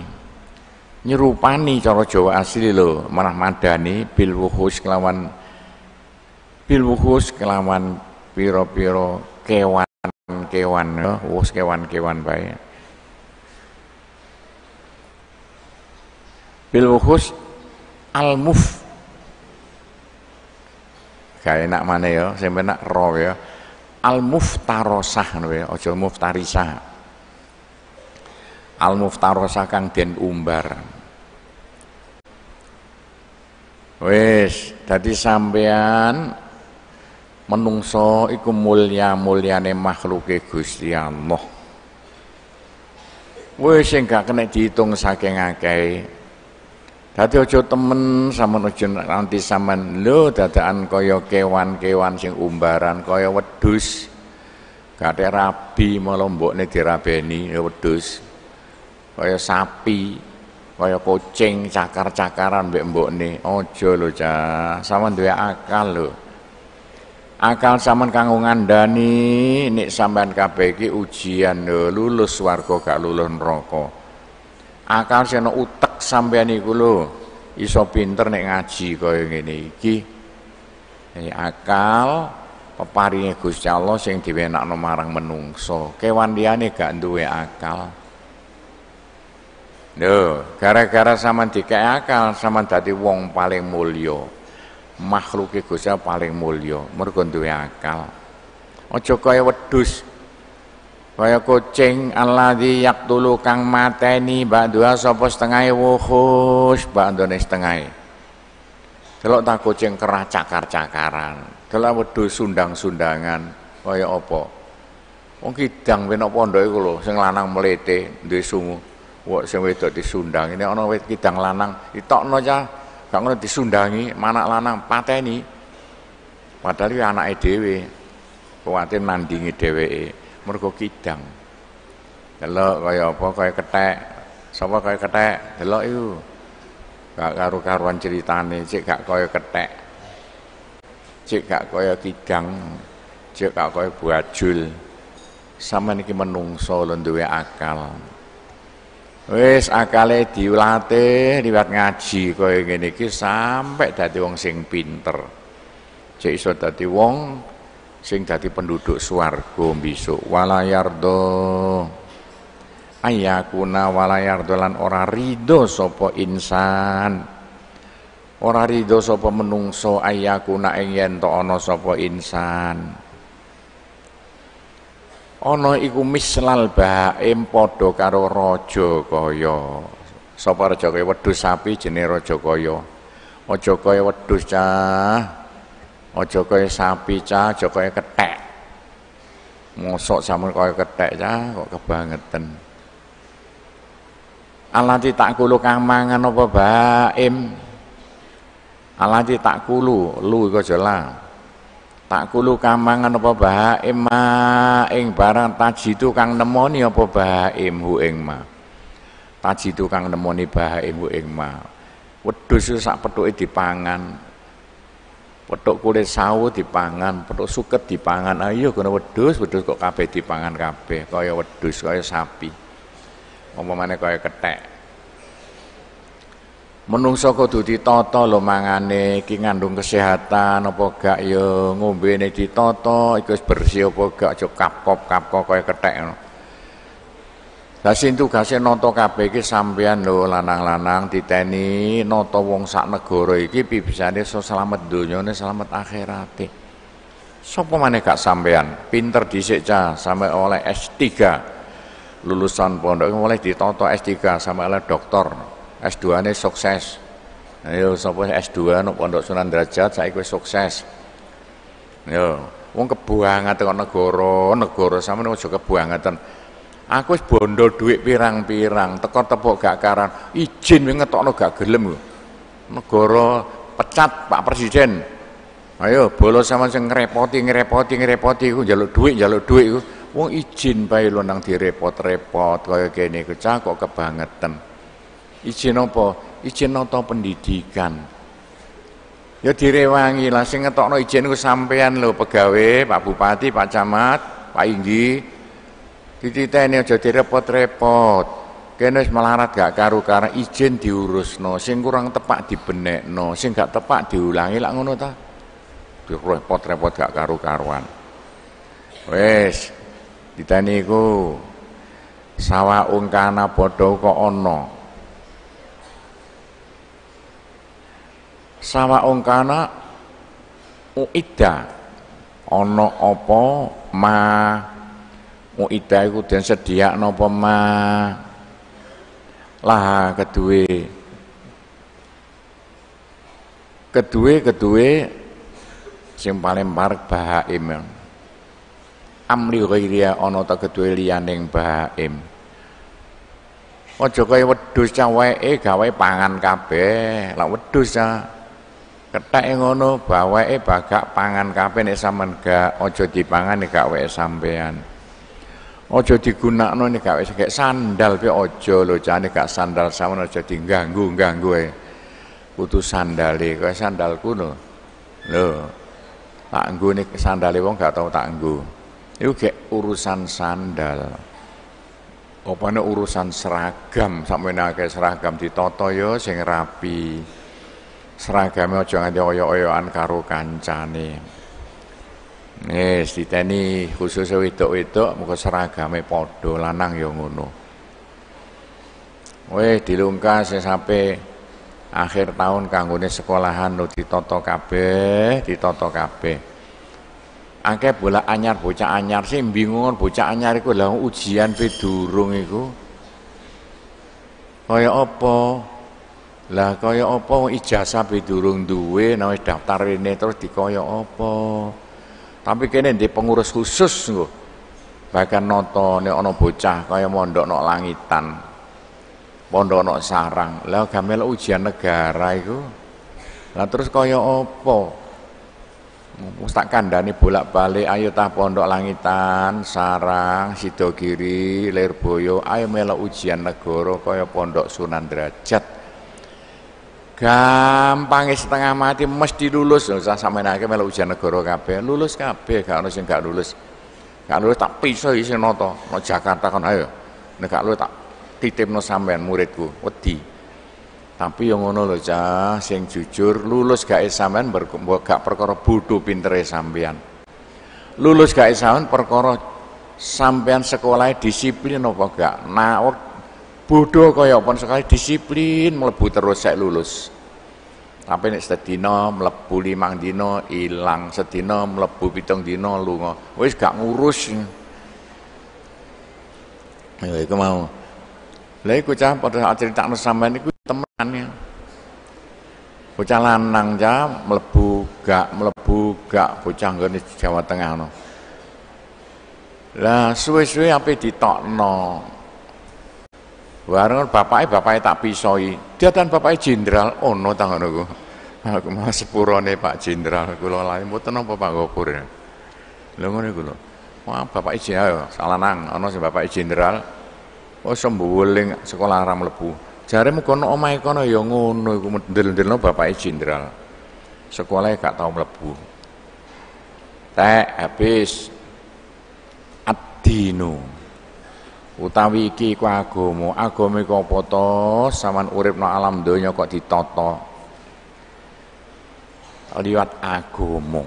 nyerupani cara Jawa asli lo manah madani bil wuhus kelawan bil kelawan piro-piro kewan-kewan ya, wuhus kewan-kewan baik. Bil wuhus al Gak enak mana ya, saya menak ro ya. Al muftarosah ngono ya, muftarisah. Al muftarosah kang den umbar. Wes, tadi sampean menungso iku mulia mulyane makhluke Gusti Allah. Wis sing gak kena diitung saking akeh. Dadi aja temen sampean aja nanti sampean lho dadakan kaya kewan-kewan sing umbaran kaya wedhus. Gate rabi malah mbokne dirabeni wedus. Ya wedhus. Kaya sapi, kaya kucing cakar-cakaran mbek mbokne. Aja lho, Cah. Sampeyan duwe akal lho akal sampean kangungan ngandani nek sampean kabeh iki ujian ya, lulus warga gak lulus neraka akal sing utek sampean iku lho iso pinter nek ngaji kaya ngene iki ini akal peparinge Gusti Allah sing diwenakno marang menungso kewan liyane gak duwe akal lho gara-gara sampean dikek akal sampean dadi wong paling mulya makhluke Gusti paling mulio mergo duwe akal aja kaya wedhus kaya kucing alladzi yaqtulu kang mateni ba'dua sapa setengahe wuhus ba'done setengahe kalau tak kucing kerah cakar-cakaran kalau wedus sundang-sundangan kaya apa wong kidang beno pondok iku lho sing lanang mlete duwe sungu wong sing wedok disundang ini ana wit kidang lanang ditokno cah gak ngono disundangi manak lanang pateni padahal ya anake dhewe kuwatir nandingi dheweke mergo kidang delok kaya apa kaya ketek sapa kaya ketek delok iku gak karu-karuan ceritane cek gak kaya ketek cek gak kaya kidang cek gak kaya buajul sama niki menungso lho akal Wis akale diulatih liwat ngaji kaya ngene iki sampe dadi wong sing pinter. Cek iso dadi wong sing dadi penduduk swarga besok walayardo ayakuna walayardo lan ora rido sapa insan ora rido sapa menungso ayakuna ing yen ana sapa insan ana iku mislal baim padha karo raja kaya sapa raja kaya wedhus sapi jenenge raja kaya aja kaya wedhus cah aja kaya sapi cah aja kaya kethek mosok sampun kaya kethek cah kok kebangetan alati tak kulu kamangan apa baim alati tak kulu lu iku jelas tak kulu kamangan apa bahaim ma ing barang tajitu kang nemoni apa bahaim hu ing ma tajitu kang nemoni bahaim hu ing ma wedhus sak pethuke dipangan petuk kulit sawu dipangan petuk suket dipangan ayo iya kono wedus wedus kok kabeh dipangan kabeh kaya wedus kaya sapi umpamane kaya ketek menungso kudu ditata lo mangane iki ngandung kesehatan apa gak ya ngombene di iku wis bersih apa gak aja kapkop kapkop kaya kethek ngono Lah sing tugase nata kabeh iki sampeyan lho lanang-lanang diteni nata wong sak negara iki pibisane iso selamat donyane selamat akhirate Sapa maneh gak sampeyan pinter dhisik cah sampe oleh S3 lulusan pondok oleh Toto S3 sampe oleh doktor S2 ini sukses ayo sapa S2 nang Pondok Sunan Derajat saya wis sukses yo wong kebuangatan negoro negara negara sampeyan aja kebuangan aku wis bondo dhuwit pirang-pirang tekor tepuk gak karan izin wing ngetokno gak gelem negoro negara pecat Pak Presiden ayo bolos sama sing ngrepoti ngrepoti ngrepoti ku njaluk dhuwit njaluk dhuwit ku wong izin bayi lo nang direpot-repot kaya kene ku cah Ke kebangetan Izin apa? Izin nata pendidikan. Ya direwangi lah sing ngetokno izin ku sampean lho pegawai, Pak Bupati, Pak Camat, Pak Inggi. Dititeni aja direpot-repot. kene wis melarat gak karu karena izin diurusno sing kurang tepak dibenekno sing gak tepak diulangi lah ngono ta direpot-repot gak karu-karuan Wes, ditani iku sawa ungkana padha kok sama ongkana uida ono opo ma uida iku dan sediakno apa ma lah kedue kedue kedue sing paling parek bahaim amri ghairiya ono ta kedue liyaning bahaim aja kaya wedhus caweke gawe pangan kabeh lak wedhus ya Engono ngono E bagak pangan kape nek sampean gak aja dipangan nek gak wek sampean aja digunakno nek gak wis sandal pe aja lho jane gak sandal sampean aja diganggu-ganggu e kudu sandale kowe sandalku lho lho tak nggone sandale wong gak tau tak nggo iku gek urusan sandal opane urusan seragam sampeyan akeh seragam ditata ya sing rapi seragame aja nganti oyo-oyoan karo kancane. Wis diteni khusus wedok-wedok muga seragamnya padha lanang ya ngono. Weh dilungkas sampai akhir tahun kanggone sekolahan lo ditata kabeh, ditata kabeh. Angke bola anyar bocah anyar sih bingung bocah anyar iku lha ujian pe durung iku. Kaya apa? Lah kaya apa ijazah be durung duwe nawe daftar rene terus dikaya apa? Tapi kene di pengurus khusus nggo. Bahkan noto nek ana bocah kaya mondok nok langitan. Pondok nok sarang. Lah gamel ujian negara iku. Lah terus kaya apa? Wis tak kandhani bolak-balik ayo tah pondok langitan, sarang, sidogiri, lerboyo ayo melo ujian negara kaya pondok Sunan Derajat gampang setengah mati mesti lulus lho sampe nake melu ujian negara kabeh lulus kabeh gak ono sing gak lulus gak lulus tak pisah isi noto no Jakarta kan ayo nek gak lulus tak no sampean muridku wedi tapi yang ngono lho cah sing jujur lulus gak sampeyan gak perkara bodoh pinter sampean lulus gak sampean perkara sampean sekolah disiplin apa gak nah bodoh kaya pun sekali disiplin melebu terus saya lulus tapi ini sedina melebu limang dino ilang sedina melebu pitung dino lu wis gak ngurus ya itu mau lagi iku pada saat cerita sama ini temenan temannya. bocah lanang ja melebu gak melebu gak bocah di Jawa Tengah no lah suwe-suwe apa ditokno Warung bapaknya bapaknya tak pisoi. Dia dan bapaknya jenderal ono oh, tangan aku. Aku mah sepurone Pak Jenderal kula lain tenang napa Pak Gopur. Ya? Lha ngono kula. Wah, bapak iki ayo salah nang ana si bapak Jenderal. Oh sembuling sekolah ra mlebu. Jaremu kono omai kono ya ngono iku mendel-ndelno bapak Jenderal. Sekolahnya e gak tau mlebu. Tek habis. Adino utawi iki ku agama agama kok apa to sampean uripno alam donya kok ditata liwat agama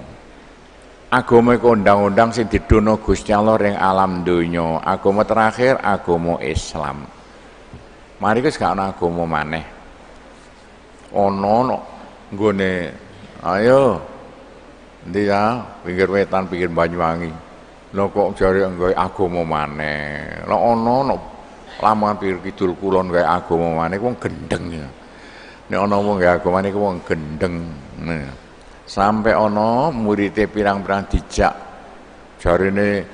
agama iku undang-undang sing didono Gusti Allah ring alam donya agama terakhir agama Islam mari wis gak ana agama maneh ana nggone ayo ndi ya pinggir wetan pinggir Banyuwangi lho kok enggak nggawe agama maneh lho ana no, lama pir kidul kulon gawe agama maneh wong gendeng ya nek ana wong gawe agama niku wong gendeng nah. sampai ana muridnya pirang-pirang dijak jarene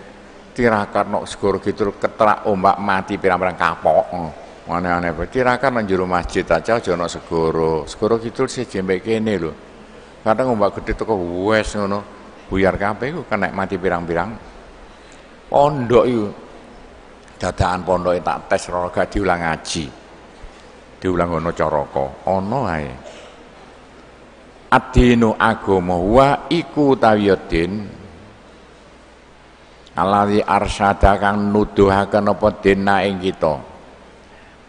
tirakat nok segor kidul ketrak ombak mati pirang-pirang kapok aneh-aneh bae tirakan nang jero masjid aja aja ana segoro segoro kidul si mbek kene lho kadang ombak gede teko wes ngono buyar kabeh kok kena mati pirang-pirang pondok itu dadakan pondok tak tes roga diulang ngaji diulang ono coroko ono ae adino agomo wa iku tawiyadin alladzi arsyada kang nuduhaken apa dina ing kita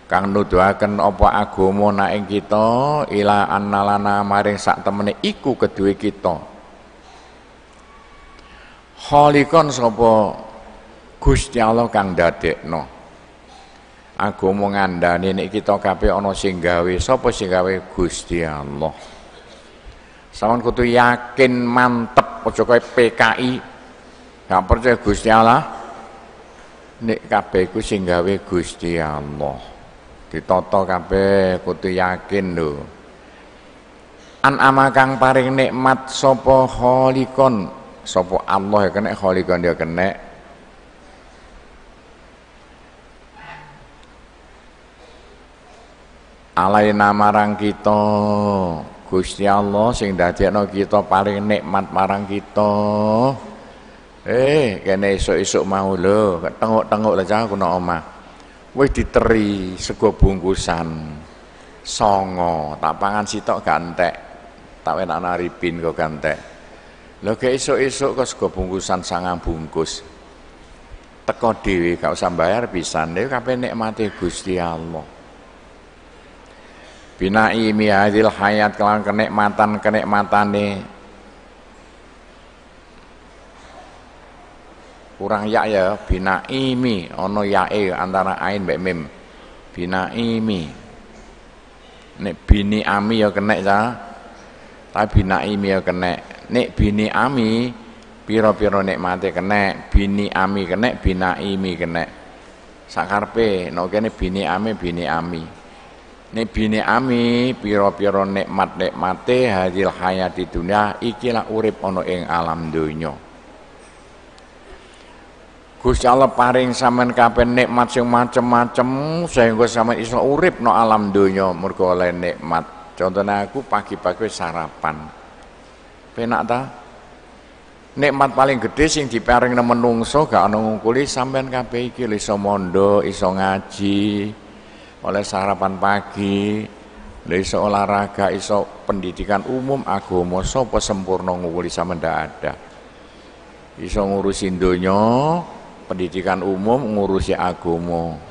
kang nuduhaken apa agomo na ing kita ila annalana maring sak temene iku keduwe kita Holikon sopo Gusti Allah kang dadekno. Agama ngandani nek kita kape ana sing gawe, sapa sing gawe Gusti Allah. Sawan kudu yakin mantep aja kowe PKI. Gak percaya Gusti Allah. Nek kabeh iku sing gawe Gusti Allah. ditoto kabeh kudu yakin lho. An amakang paring nikmat sapa Khalikon, sapa Allah ya kene holikon ya kene. Alai marang kita Gusti Allah sing dadekno kita paling nikmat marang kita eh kene esuk-esuk mau lho tengok-tengok lah cah kuna omah wis diteri sego bungkusan songo tak pangan sitok gantek tak enak naripin kok gantek lho ke esuk-esuk kok sego bungkusan sangang bungkus teko dhewe gak usah bayar pisan dhewe kabeh nikmate Gusti Allah binaimi hadil hayat kelawan kenikmatan kenikmatane kurang ya ya binaimi ya e antara ain mbek mim binaimi nek bini ami ya kenek ya tapi binaimi ya kenek nek bini ami piro piro nek mati kenek bini ami kenek binaimi kenek sakarpe nek kene bini ami bini ami Nebine ami piro-piro nekmat nikmat-nikmate hayat hayati dunya ikilah urip ono ing alam dunyo. Gusti Allah paring sampean kabeh nikmat sing macem-macem sehingga sampean iso urip no alam donya mergo oleh nikmat. Contohnya aku pagi-pagi sarapan. Penak ta? Nikmat paling gede sing diparing menungso gak ana ngungkuli sampean kabeh iki iso mondo, iso ngaji, oleh sarapan pagi dari iso olahraga iso pendidikan umum agama sapa sempurna sama ndak ada iso ngurusi donya pendidikan umum ngurusi agama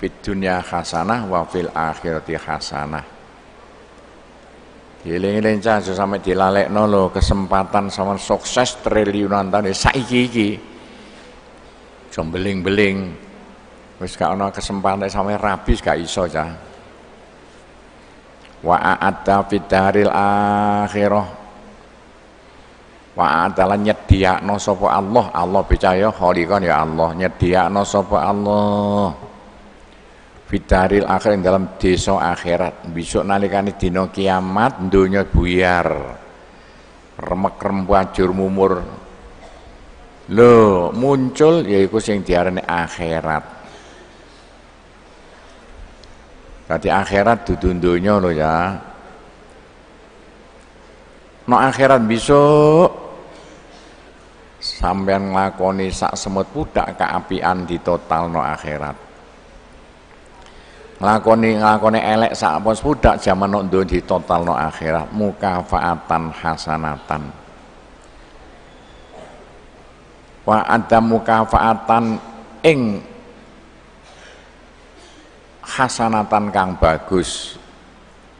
Fit dunya khasanah wa fil akhirati hasanah Dieling-eling cah sampe dilalekno lho kesempatan sama sukses triliunan tadi saiki iki. Jombeling-beling wis gak ana kesempatan sampe rabi gak iso ya. wa a'atta fidaril akhirah wa a'atta nyediakno sapa Allah Allah percaya khaliqan ya Allah nyediakno sapa Allah fidaril akhir dalam desa akhirat besok nalikane dina kiamat donya buyar remek-rempu ajur mumur lho muncul yaiku sing diarani akhirat Dadi akhirat dudu donya lo ya. No akhirat besok sampean ngelakoni sak semut pudak keapian di total no akhirat. Ngelakoni ngelakoni elek sak pos pudak zaman no di total no akhirat muka faatan hasanatan. Wa ada muka faatan ing hasanatan kang bagus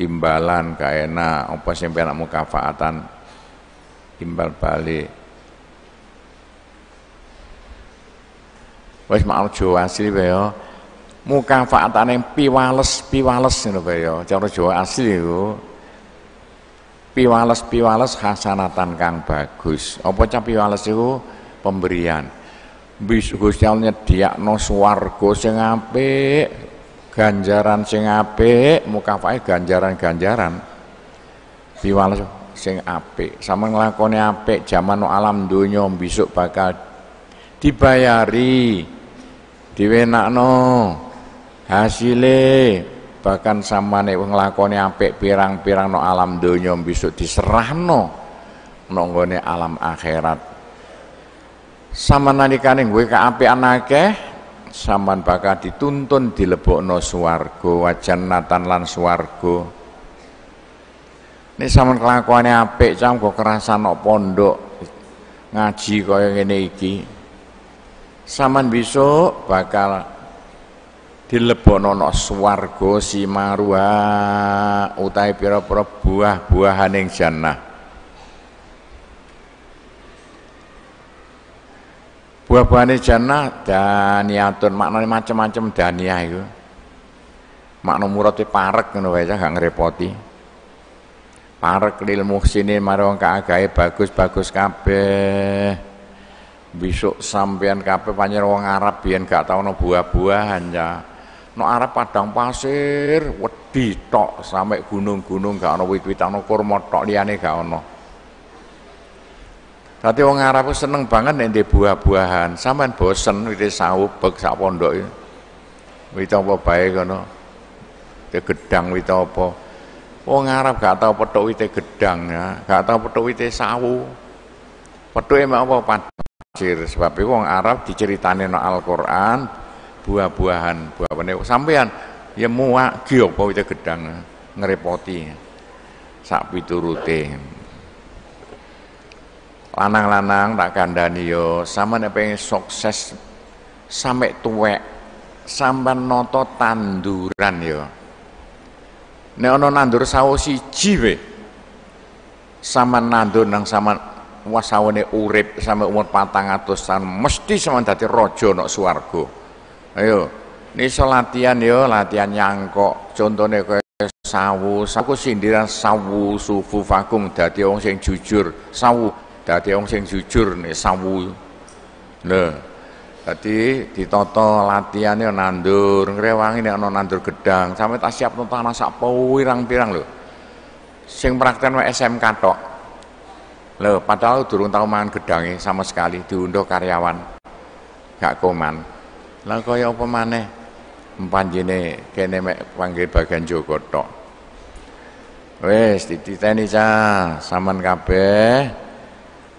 imbalan kaena apa sing penak mukafaatan imbal balik wis mau makrojo asli wae ya mukafaatane piwales piwales ngono wae yo ya. cara Jawa asli iku ya, piwales piwales hasanatan kang bagus apa cah piwales iku pemberian bis Gusti Allah nyediakno swarga sing apik ganjaran sing apik mukafae ganjaran-ganjaran piwales sing apik sama nglakoni apik jaman alam donya besok bakal dibayari diwenakno hasile bahkan sama nih ngelakoni apik pirang-pirang no alam donya besok diserahno nonggone alam akhirat sama nalikane gue ke keapian anakeh Saman bakal dituntun di dilebokno swarga, wajan natan lan swarga. Ini saman kelakuannya apik, cam kok kerasan nok pondok ngaji kaya ini iki. Saman besok bakal di dilebokno nok si simaruha Utai pira-pira buah-buahan yang jannah. buah-buahane jannah niatun maknane macam-macam dania itu makna murate parek ngono wae gak ngrepoti parek lil sini marang kaagahe bagus-bagus kabeh besok sampean kabeh panjer wong Arab biyen gak tau ono buah-buahan ya no Arab padang pasir wedi tok sampe gunung-gunung gak ono wit-witan kurma tok liyane gak ono tapi orang Arab seneng banget nih di buah-buahan. Sampeyan bosen itu saup beg sak pondok. Wit apa baik, kono. Itu gedang wita apa. orang Arab gak tau petuk wite gedang ya, gak tau petuk wite sawu. Petuk emang apa pasir. Sebab itu wong Arab diceritani no Al-Qur'an buah-buahan, buah-buahan sampean ya muak giok apa wite gedang ngerepoti. Sak piturute lanang-lanang tak kandani yo sama nek pengen sukses sampe tuwek sampe noto tanduran yo nek ono nandur sawo si we sama nandur nang sama wasawane urip sampe umur 400 tahun mesti sama dadi rojo nok swarga ayo so latihan yo latihan nyangkok contohnya kayak sawu saku sindiran sawu sufu vakum dadi wong sing jujur sawu Dadi wong sing jujur nek sawu. Lho. Dadi ditata latihane nandur, ngrewangi nek ana nandur gedang, sampe tak siapno tanah sak pirang-pirang lho. Sing prakten SMK tok. Lho, padahal durung tau mangan gedange sama sekali diunduh karyawan. Gak koman. Lah kaya apa maneh? Panjene kene mek panggil bagian Joko tok. Wis dititeni cah, saman kabeh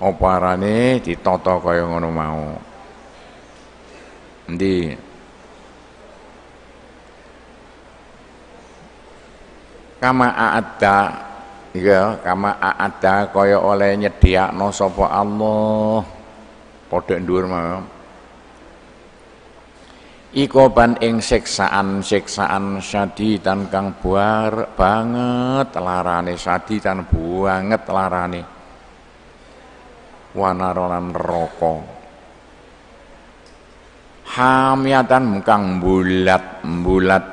Oparane arane ditata kaya ngono mau endi kama aada ya kama aada kaya oleh nyediakno sapa Allah padha dhuwur mau ikoban ing siksaan siksaan tan kang buar banget larane sadi tan buanget larane wanarolan neraka hamiatan mukang bulat bulat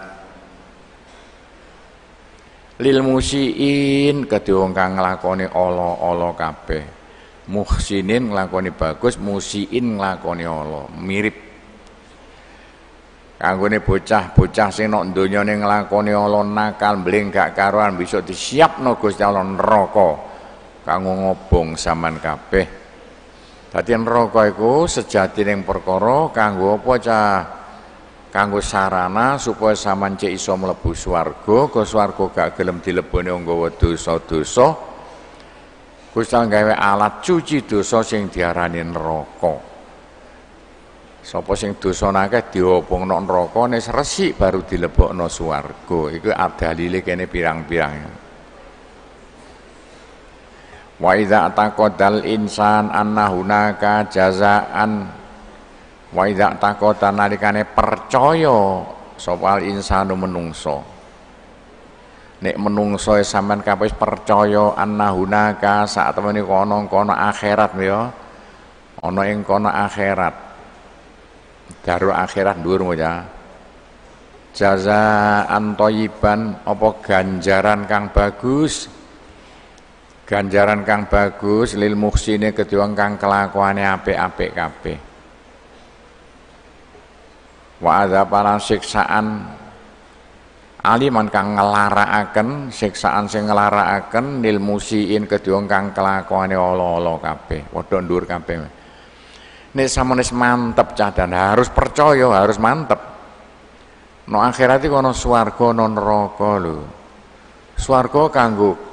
lil musiin kedhe wong kang nglakoni ala-ala kabeh muhsinin nglakoni bagus musiin nglakoni ala mirip kanggone bocah-bocah sing nok donyane nglakoni ala nakal bling gak karuan besok disiapno Gusti Allah neraka kanggo ngobong saman kabeh Dadi neraka iku sejatine perkara kanggo apa cah? Kanggo sarana supaya sampean cek iso mlebu swarga, ke swarga gak gelem dileboni nggawa dosa-dosa. Gusti gawe alat cuci dosa sing diarani neraka. Sapa sing dosa diopong non neraka nek resik baru dilebokno swarga. Iku adalile kene pirang-pirang. Wa idza taqadal insan anna hunaka jazaan wa idza taqata nalikane percaya soal insanu menungso. Nek menungso e sampean kabeh percaya anna hunaka saat temene kono kono akhirat ya. Ana ing kono akhirat. Daru akhirat dhuwur ya. jazaan toyiban apa ganjaran kang bagus ganjaran kang bagus lil muhsine kedua kang kelakuane apik-apik kabeh wa para siksaan aliman kang akan siksaan sing nglarakaken lil musiin kedua kang kelakuane ala-ala kabeh padha ndur kabeh nek samonis mantep cadan harus percaya harus mantep no akhirat iki ana swarga ana neraka lho swarga kanggo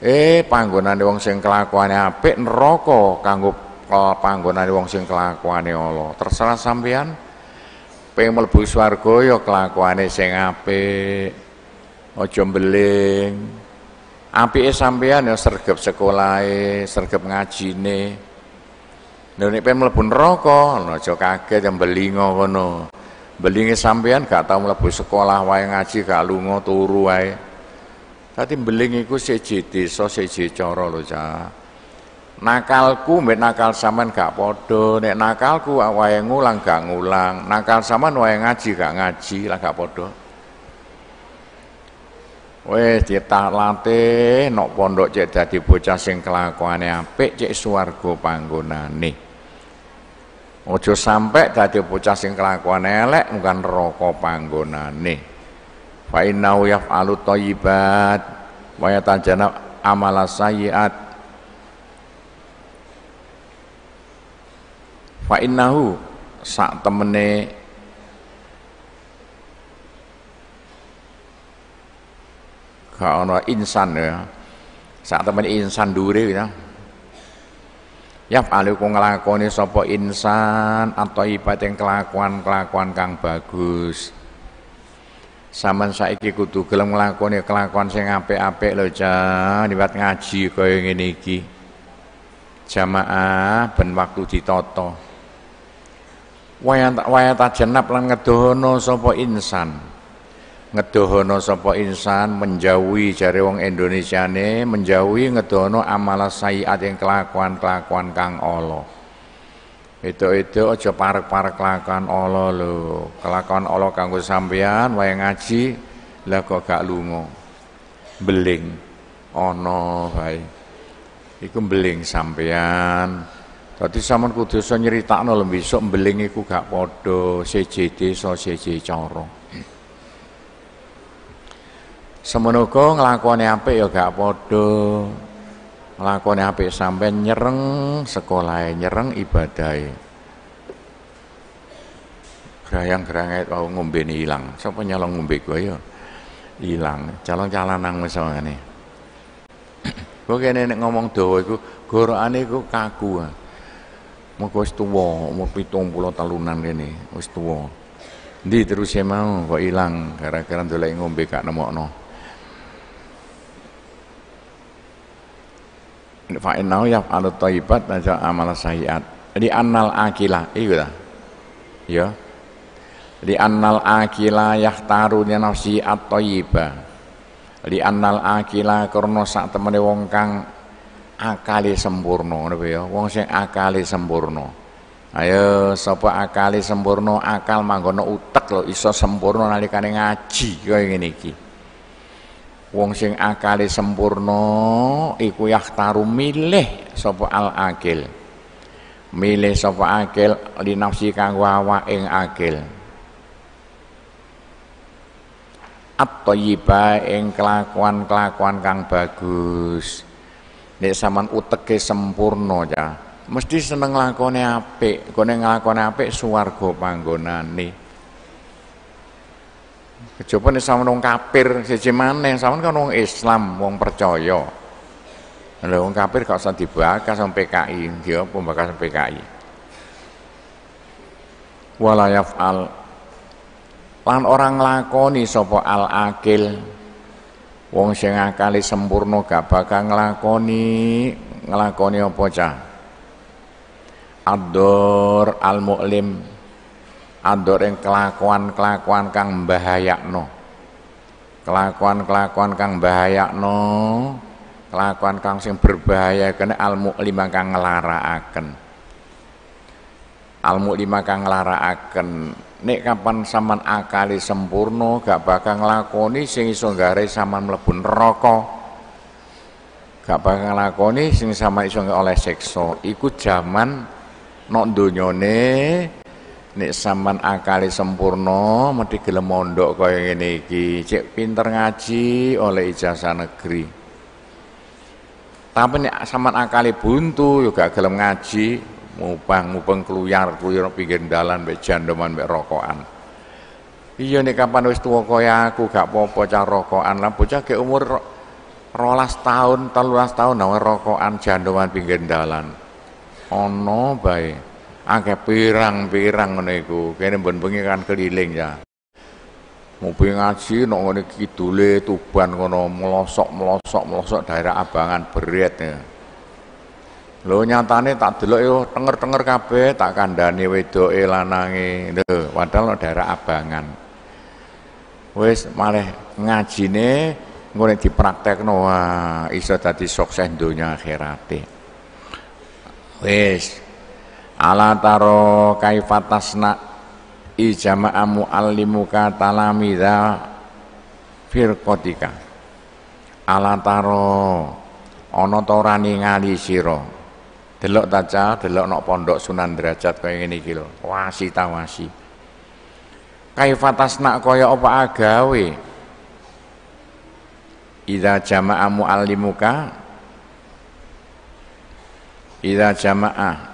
eh panggonane wong sing kelakuane apik neraka kanggo eh, panggonane wong sing kelakuane ala terserah sampean pengen mlebu swarga ya kelakuane sing apik aja mbeling apike sampean ya sergap sekolahe sergap ngajine lha nek pengen mlebu neraka aja kaget yang belingo ngono belinge sampean gak tau mlebu sekolah wae ngaji gak lunga turu wae Tadi beling iku siji desa siji cara lho, Cak. Nakalku mbek nakal sampean gak padha, nek nakalku wae ngulang gak ngulang, nakal sampean wae ngaji gak ngaji lah gak padha. Wes ditak nok pondok cek dadi bocah sing kelakuane apik cek swarga panggonane. Ojo sampe dadi bocah sing kelakuane elek bukan rokok panggonane fa innahu yaf'alu thayyibat wa yatajana amala sayyi'at fa innahu sak temene ka ana insan ya sak temene insan dure ya alu ku nglakoni sopo insan atau ibat yang kelakuan-kelakuan kang bagus Saman saiki kudu gelem nglakoni kelakuan sing apik-apik lho, Cah, liwat ngaji kaya ngene iki. Jamaah ben waktu ditata. Waya waya tajenab lan ngedohono sapa insan. Ngedohono sapa insan menjauhi jare wong Indonesiane, menjauhi ngedohono amala sayiat yang kelakuan-kelakuan kang Allah. Itu-itu aja parek-parek kelakuan Allah lho. Kelakuan Allah kanggo sampean wayang ngaji lah kok gak lunga. Beling ana wae. Iku beling sampean. Dadi sampean kudu iso nyritakno lho besok beling iku gak padha siji desa siji cara. Semenoko nglakoni apik ya gak padha. Lakonnya apik sampai nyereng sekolah nyereng ibadahe gerayang granget mau ngombe ya? ilang siapa nyolong ngombe gue ya hilang calon nang misalnya nih gue kayak nenek ngomong doa, iku aneh iku kaku mau gue wis mau pitung pulau talunan ini wis Di terus terus mau kok ilang gara-gara ndoleki ngombe gak nemokno. fa innahu yaf'alu thayyibat aja amal sahiat li annal akila iku iya ta ya li annal akila yahtaru tarunya nafsi at-thayyiba li annal akila karena sak temene wong kang akali sempurna ngono ya wong sing akali sempurna ayo sapa akali sempurna akal manggono utek lo iso sempurna nalikane ngaji kaya ngene iki wong sing akali sempurna iku yahtaru milih sapa al akil milih sapa akil li nafsi kanggo ing akil at-thayyiba ing kelakuan-kelakuan kang bagus nek sampean uteke sempurna ya mesti seneng lakone apik kone nglakone apik swarga panggonane Coba nih sama nong kafir siji maneh, sama kan nong Islam, wong percaya. Lha wong kafir kau usah dibahas sama PKI, dia pembakasan PKI. Walayaf al, lan orang lakoni sopo al akil wong sing akali sempurna gak bakal ngelakoni nglakoni apa cah ad al mu'lim Andor yang kelakuan-kelakuan kang mbahayakno kelakuan-kelakuan kang mbahayakno kelakuan kang sing berbahaya kene almu lima kang nglarakaken almu lima kang nglarakaken nek kapan saman akali sempurno gak bakal nglakoni sing iso saman melebu mlebu gak bakal nglakoni sing sama iso oleh sekso, ikut zaman nok donyane nek sampean akali sempurna mesti gelem mondok kaya ngene iki cek pinter ngaji oleh ijazah negeri tapi nek sampean akali buntu yo gak gelem ngaji mubang mubeng keluyar keluyar pinggir dalan becandoman jandoman rokoan. rokokan iya nek kapan wis tuwa kaya aku gak mau apa cah rokokan lah bocah ke umur rolas tahun telulas tahun nawa rokokan jandoman pinggir dalan ono bae akeh pirang-pirang ngene iku. Kene mbon bengi kan keliling ya. Mupi ngaji nang ngene kidule Tuban ngono melosok-melosok melosok daerah Abangan beret ya. Lho nyatane tak delok yo tenger-tenger kabeh tak kandhani wedoke lanange. Lho padahal nang daerah Abangan. Wis malih ngajine ngene dipraktekno wah iso dadi sukses donya akhirate. Wis ala taro kaifatasna ijama'a muallimuka alimuka firqatika ala taro ana ta ora ningali delok taca delok nok pondok Sunan Derajat kaya ngene kilo lho wasi tawasi kaifatasna kaya apa agawe idza jama'a alimuka ida Jamaah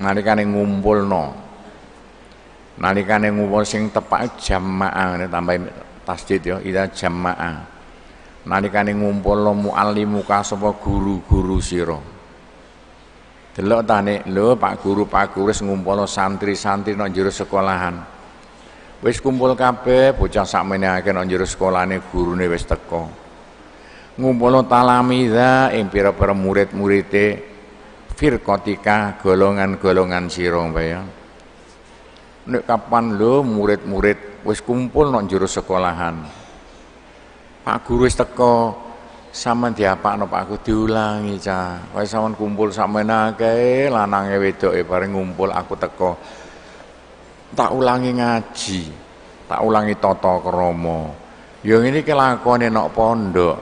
nalikane ngumpulno nalikane ngumpul sing tepak jamaah ini tambahin tasdid ya ida jamaah nalikane ngumpul lo mu'alimu kasopo guru-guru siro delok tane lo pak guru pak guru ngumpul santri-santri nang jero sekolahan wis kumpul kabeh bocah sak menehake nang jero sekolahane gurune wis teko ngumpul talamiza ing pira-pira murid-muride murid muride firqatika golongan-golongan sira ya nek kapan lo murid-murid wis kumpul nang jero sekolahan Pak guru wis teko sampean diapakno Pak aku diulangi cah kowe sampean kumpul sampean akeh lanange wedo bareng ngumpul aku teko tak ulangi ngaji tak ulangi toto kromo. Yang ini kelakone nok pondok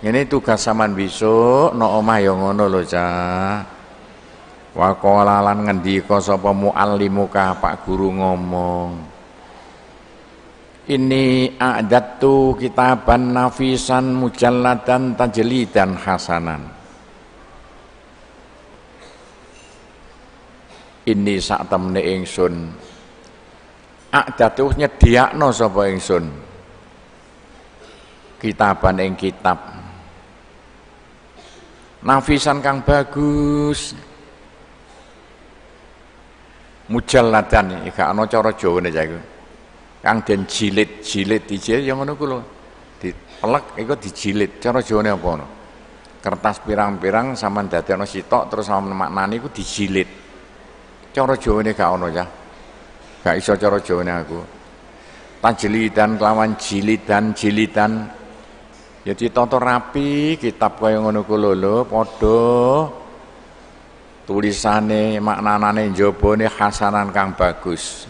ini tugas saman besok no omah ya ngono lho cah. wakolalan qala lan ngendika sapa muallimuka Pak guru ngomong. Ini a'dadtu kitaban nafisan mujalladan dan hasanan. Ini sak temne ingsun. A'dadtu nyediakno sapa ingsun. Kitaban ing kitab nafisan kang bagus mujalladan iki gak ana cara Jawane jago, kang den jilid-jilid dijilid yang ngono ku lho dipelek iku dijilid cara Jawane apa ngono kertas pirang-pirang sama dadekno sitok terus sama maknani iku dijilid cara Jawane gak ana ya gak iso cara Jawane aku tajlidan kelawan jilidan jilidan Ya ditata rapi kitab kaya ngono ku lho padha tulisane maknanane jabane hasanan kang bagus.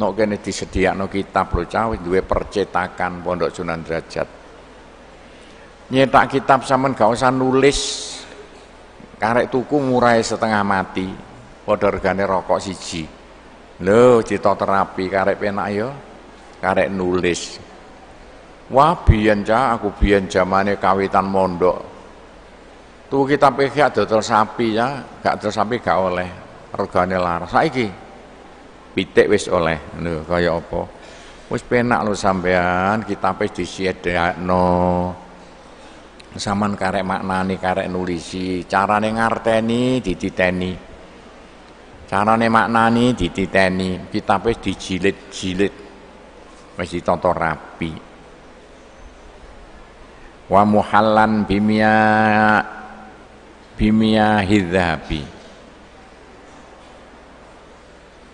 Nok kene disediakno kitab lho cah duwe percetakan Pondok Sunan Derajat. Nyetak kitab sampean gak usah nulis. Karek tuku murai setengah mati, padha regane rokok siji. Lho ditata rapi karek penak ya karek nulis. Wah biyen cah aku biyen zamane kawitan mondok. tuh kita fikih dodol sapi ya, gak terus sapi gak oleh, regane laras. Saiki pitik wis oleh. Lho kaya apa? Wis penak lho sampean, di wis disediakno. Saman karek maknani, karek nulisi, carane ngarteni dititeni. Carane maknani dititeni, kita wis dijilid-jilid. Wis ditata rapi wa muhallan bimia bimia hidhabi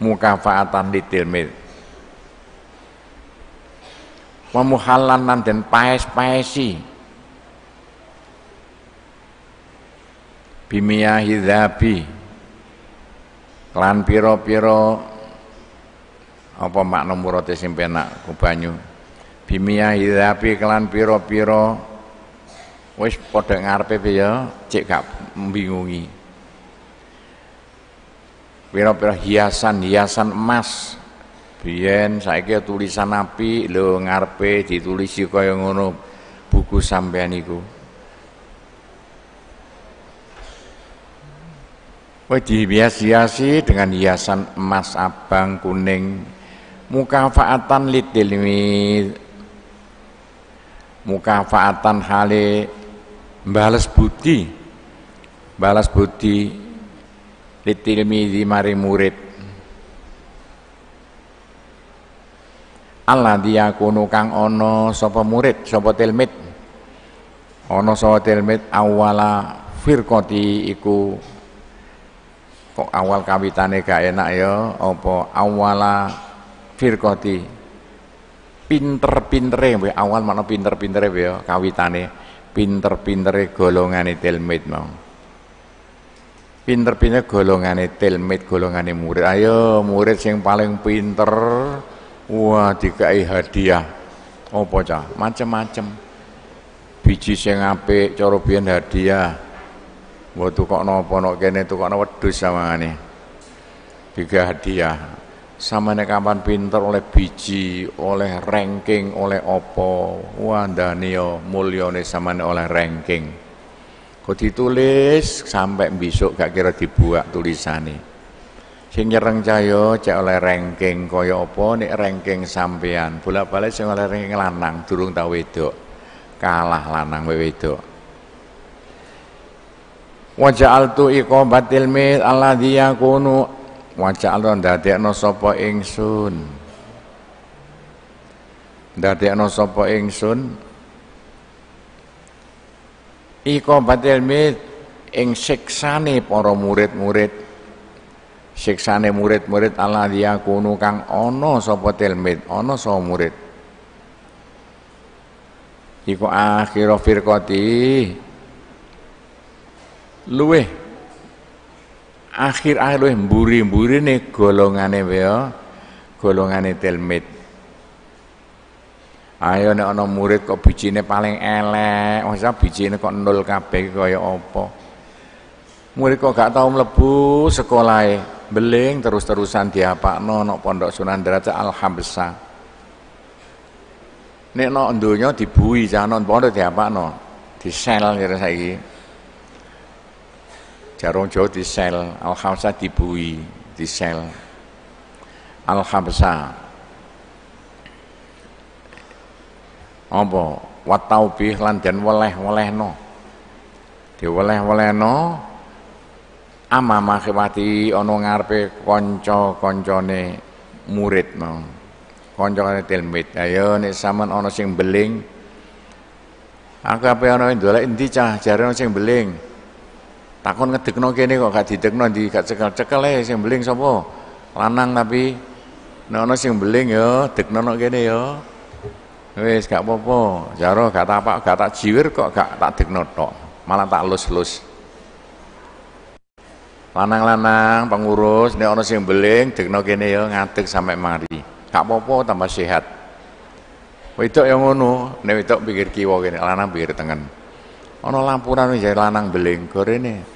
mukafaatan di wa muhallan nan den paes-paesi bimia hidhabi klan piro-piro apa makna murate simpenak kubanyu bimia hidhabi klan piro-piro wis padha ngarepe ya cek gak mbingungi pira-pira hiasan-hiasan emas biyen saiki tulisan api lho ngarepe ditulisi kaya ngono buku sampean iku Wah dihias-hiasi dengan hiasan emas abang kuning mukafaatan litilmi mukafaatan hale balas budi balas budi litilmi mari murid Allah dia kuno kang ono sopo murid sopo tilmit ono sopo tilmit awala firkoti iku kok awal kawitane gak enak ya opo awala firqati pinter-pintere awal mana pinter-pintere ya kawitane pinter-pintere golongane tilmit mau. Pinter-pinter golongane tilmit, golongane murid. Ayo murid sing paling pinter wah dikai hadiah. Apa cah? Macem-macem. Biji sing apik cara biyen hadiah. Mbok tukokno apa nok kene tukokno wedhus samangane. Tiga hadiah sama kapan pinter oleh biji, oleh ranking, oleh opo, wandani ya, mulyone sama samane oleh ranking. Kau ditulis sampai besok gak kira dibuat tulisane. Sing nyereng cayo cek oleh ranking koyo Oppo nek ranking sampean. Bolak-balik sing oleh ranking lanang durung tahu itu Kalah lanang itu. Wajah wedok. ikom batil mit mil dia kuno waja'alna ndadekno sapa ingsun ndadekno sapa ingsun iko batil mit ing siksane para murid-murid siksane murid-murid dia kunu kang ono sopo telmit ono sopo murid Iko akhiro firkoti, luweh akhir-akhir wis mburi-mburine golongane golongan golongane telmit. ayo nek ono murid kok bijine paling elek masa bijine kok nol kabeh kaya apa murid kok gak tau mlebu sekolah, beling terus-terusan diapakno nek pondok Sunan Derajat Al nek nek donya dibui canon pondok no disel kira saiki Jarong jauh di sel, al khamsah dibui di sel. Al khamsah. Apa? Wa taubih lan den weleh-welehno. weleh welehno ama makhwati ana ngarepe konco kancane murid mau. Kancane tilmid. Ayo ya, nek sampean ana sing beling Aku ape ana ndolek endi cah jare sing beling takon ngedekno kene kok gak didekno di gak cekel-cekel ae sing beling sapa lanang tapi ana sing beling ya dekno kene yo ya. wis gak popo apa jaro gak tapak gak tak jiwir kok gak tak dekno tok malah tak lus-lus lanang-lanang pengurus nek ana sing beling dekno kene ya ngadeg sampe mari gak popo tambah sehat wedok yang ngono nek wedok pikir kiwa kene lanang pikir tengen ana lampuran jadi lanang beling gorene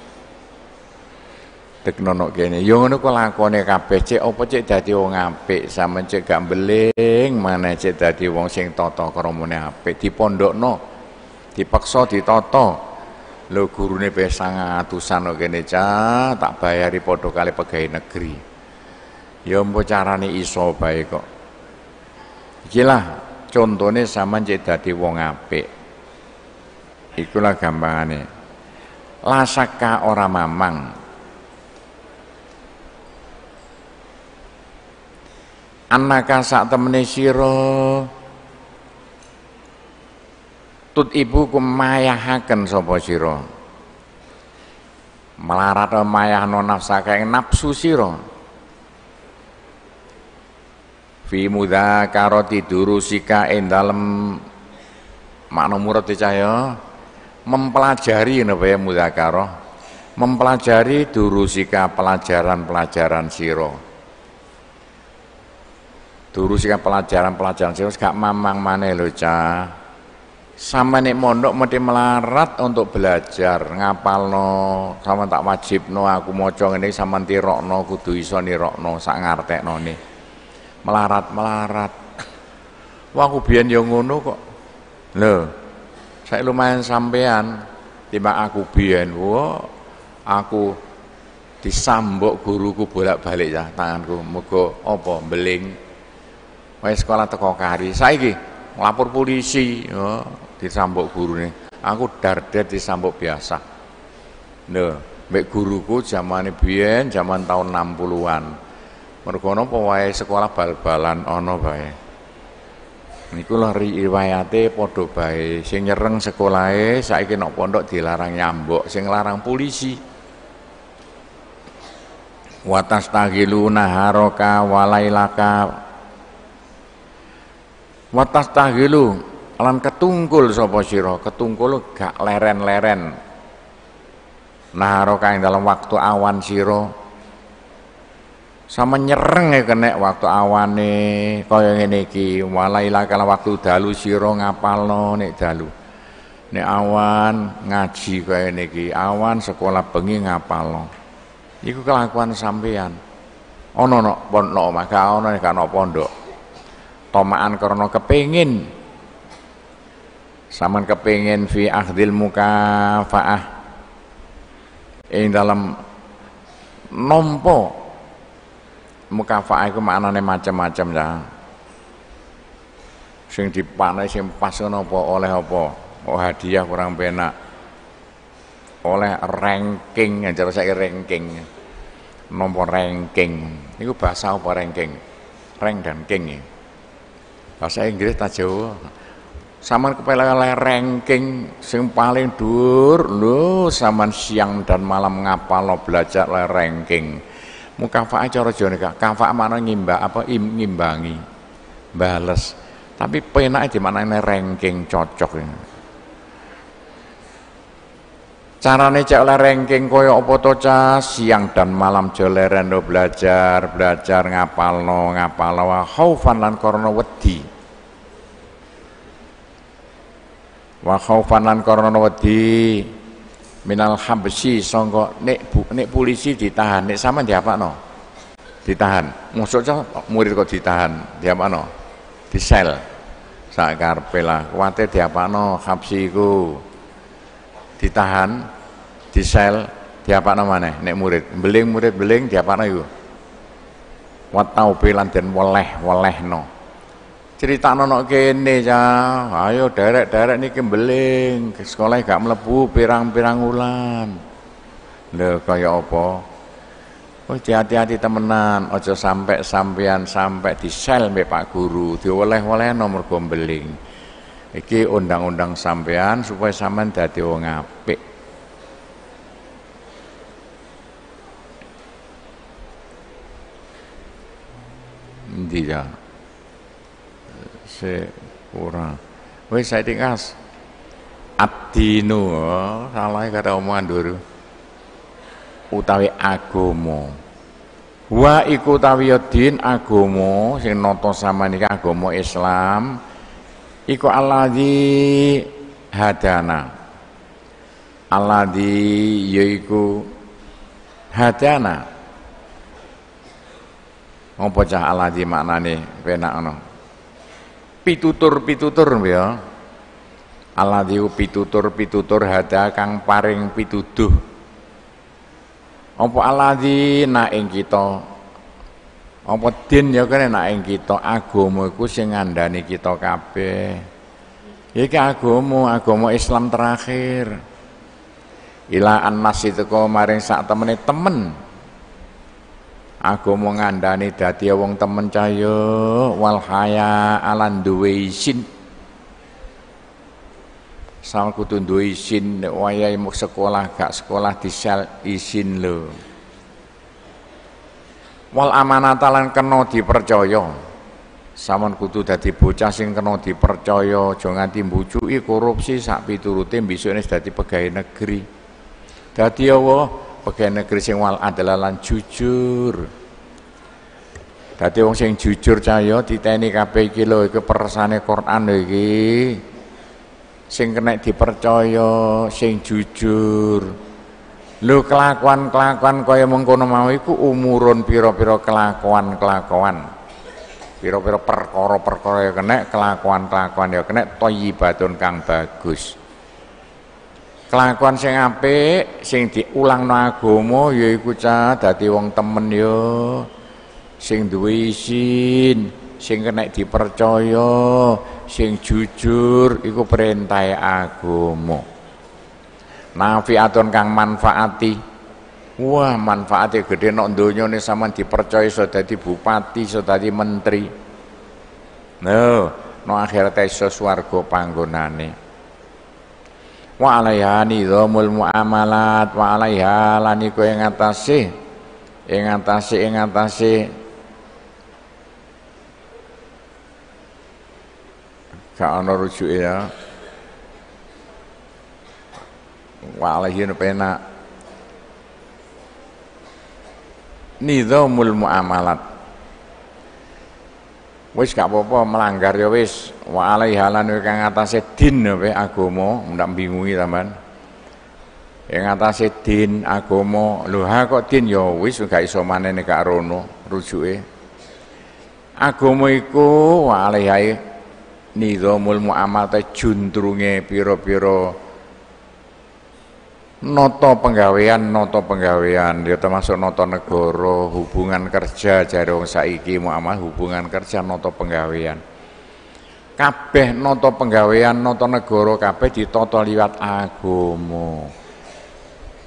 dek kene yo ngono kok lakone kabeh cek apa cek dadi wong apik sampean cek gak mbeling mana cek dadi wong sing tata kramane apik dipondokno dipaksa ditata lho gurune sang atusan kok kene cah tak bayari padha kali pegawai negeri ya mbo carane iso bae kok lah contone sama cek dadi wong apik ikulah gampangane lasaka ora mamang anaka sak temene sira tut ibu kumayahaken sapa sira melarat mayahno nafsa kaya nafsu sira fi mudzakarati durusika ing dalem makna murid dicaya e mempelajari napa ya karo, mempelajari durusika pelajaran-pelajaran -pelajaran Turu sing kan pelajaran-pelajaran sih, gak mamang mana lo Cah. Sama nih mondok mesti melarat untuk belajar, ngapal no, sama tak wajib no, aku mocong ini, sama rok tirokno kudu iso no, sak nih, Melarat-melarat. Wah aku biar ya kok. Lo, Saya lumayan sampean tiba aku biar, Wah, aku disambok guruku bolak-balik ya tanganku. mugo opo, beling wis sekolah teko kari saiki lapor polisi sambok disambuk gurune aku dardet sambok biasa lho mbek guruku zamane biyen zaman tahun 60-an mergo napa sekolah bal-balan ana bae niku lho riwayate padha bae sing nyereng sekolahe saiki nok pondok dilarang nyambok sing larang polisi watas tagilu haroka walailaka watas tahilu lan ketungkul sapa sira ketungkul gak leren-leren naharo kae dalam waktu awan siro sama nyereng ya kena waktu awane kaya ngene iki walaila kala waktu dalu sira ngapalno nek dalu nih awan ngaji yang niki awan sekolah bengi ngapalno itu kelakuan sampean ono no pondok maka ono nek ana pondok tomaan karena kepingin saman kepingin fi muka mukafaah ing dalam nompo mukafaah itu maknanya macam-macam ya sing dipanai sing pas nopo apa oleh apa oh hadiah kurang penak oleh ranking ya, jelas saya ranking nomor ranking itu bahasa apa ranking rank dan king ya bahasa Inggris tak jauh saman kepala ranking sing paling dur lu saman siang dan malam ngapalo belajar lerengking muka faa cara Jawa kak, kafa mana ngimba apa im, ngimbangi bales tapi penak di mana ini ranking cocok ini. Carane cek ranking koyo opo toca siang dan malam jolerendo belajar, belajar ngapalno, ngapalno khaufan lan korno wedi. wa khaufan lan karana wedi minal habsi sangka nek bu, nek polisi ditahan nek sama no? ditahan maksudnya murid kok ditahan diapakno disel sak karepe lah kuwate diapakno habsi iku ditahan disel diapakno maneh nek murid beling murid beling Wat tau pelan dan den weleh no cerita nono kene ya ayo derek-derek nih kembeling ke sekolah gak melebu pirang-pirang ulan lo kaya opo, Oh hati-hati temenan ojo sampai sampean sampai sel be Pak Guru diwoleh oleh nomor kembeling, iki undang-undang sampean supaya sampean dadi wong apik Tidak kurang, ora. saya saiki kas abdinu salah kata omongan dulu utawi agomo, wa iku utawi ya din agomo sing nata sama nih agomo Islam iku alladzi hadana alladzi yaiku hadana apa cah aladi maknane pena ana pitutur-pitutur ya. diu pitutur-pitutur hada kang paring pituduh. Apa alladzi nak ing kita? Apa din ya kene nak ing kita agama iku sing ngandani kita kabeh. Iki agama, agama Islam terakhir. Ila nasi itu maring sak temene temen. temen aku mau ngandani dati wong temen cahyo wal haya alan duwe isin sama kutu duwe isin sekolah gak sekolah disal isin lho wal amanat lan kena dipercaya sama kutu dati bocah sing kena dipercaya jangan timbucui korupsi sak piturutin besok ini dati pegawai negeri dadi Allah pegawai negeri sing wal adalah lan jujur tadi wong sing jujur cahya diteni kabeh iki lho iki persane Quran lho iki sing kena dipercaya sing jujur lu kelakuan-kelakuan kaya mengkono mau iku umurun piro piro kelakuan-kelakuan Piro-piro perkoro-perkoro ya kena kelakuan-kelakuan ya kena toyibatun kang bagus kelakuan sing apik sing diulangno agama ya iku cah dadi wong temen ya sing duwe isin sing kena dipercaya sing jujur iku perintah agama nafiatun kang manfaati wah manfaatnya gede nok donya ne sama dipercaya iso dadi bupati iso dadi menteri no no akhirat iso swarga panggonane wa alaiha nizamul muamalat wa alaiha lan iku ing atase ing atase ing atase gak ana rujuke ya wa alaihi penak nizamul muamalat wis gak apa-apa melanggar ya wis wa alaihalan kang atase din apa agama ndak bingungi sampean yang atase din agama lho ha kok din ya wis gak iso manene gak rono rujuke agama iku wa alaihai nizamul muamalah juntrunge pira-pira noto penggawean noto penggawean dia ya termasuk noto negoro hubungan kerja jarong saiki Muhammad hubungan kerja noto penggawean kabeh noto penggawean noto negoro kabeh ditoto liwat agomo,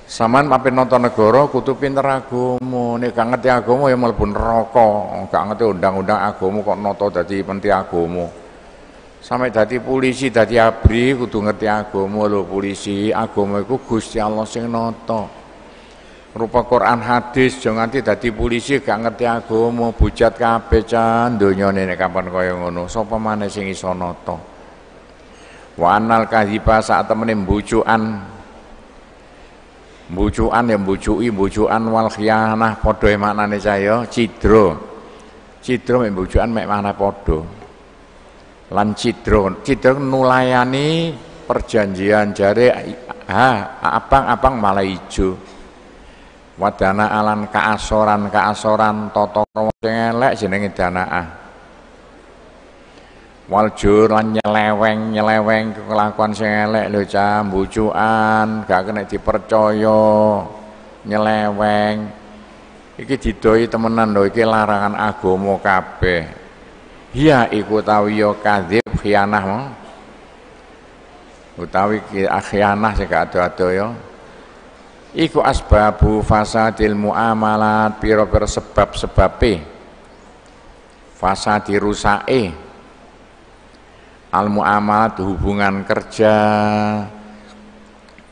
saman pape noto negoro kutu pinter agama nek gak ngerti agama ya pun rokok, gak ngerti undang-undang agomo kok noto jadi penting agama sampai dadi polisi dadi abri kudu ngerti agama lho polisi agama iku Gusti Allah sing nata rupa Quran hadis jangan nganti dadi polisi gak ngerti agama bujat kabeh can donyane nek kapan kaya ngono sapa maneh sing iso nata wanal kahiba sak temene yang mbucukan ya mbucuki mbucukan wal khianah padha maknane saya cidro cidro mek mbucukan mek makna padha lan cidro cidro nulayani perjanjian jare ha abang-abang malah ijo wadana alan kaasoran kaasoran toto sing elek jenenge danaah waljur lan nyeleweng nyeleweng kelakuan sing elek lho cah mbucukan gak kena dipercaya nyeleweng iki didoi temenan lho iki larangan agama kabeh ya iku tawi ya kadzib khianah mau utawi ah, khianah sing ado-ado ya iku asbabu fasadil muamalat pira-pira sebab-sebabe fasadi rusake al muamalat hubungan kerja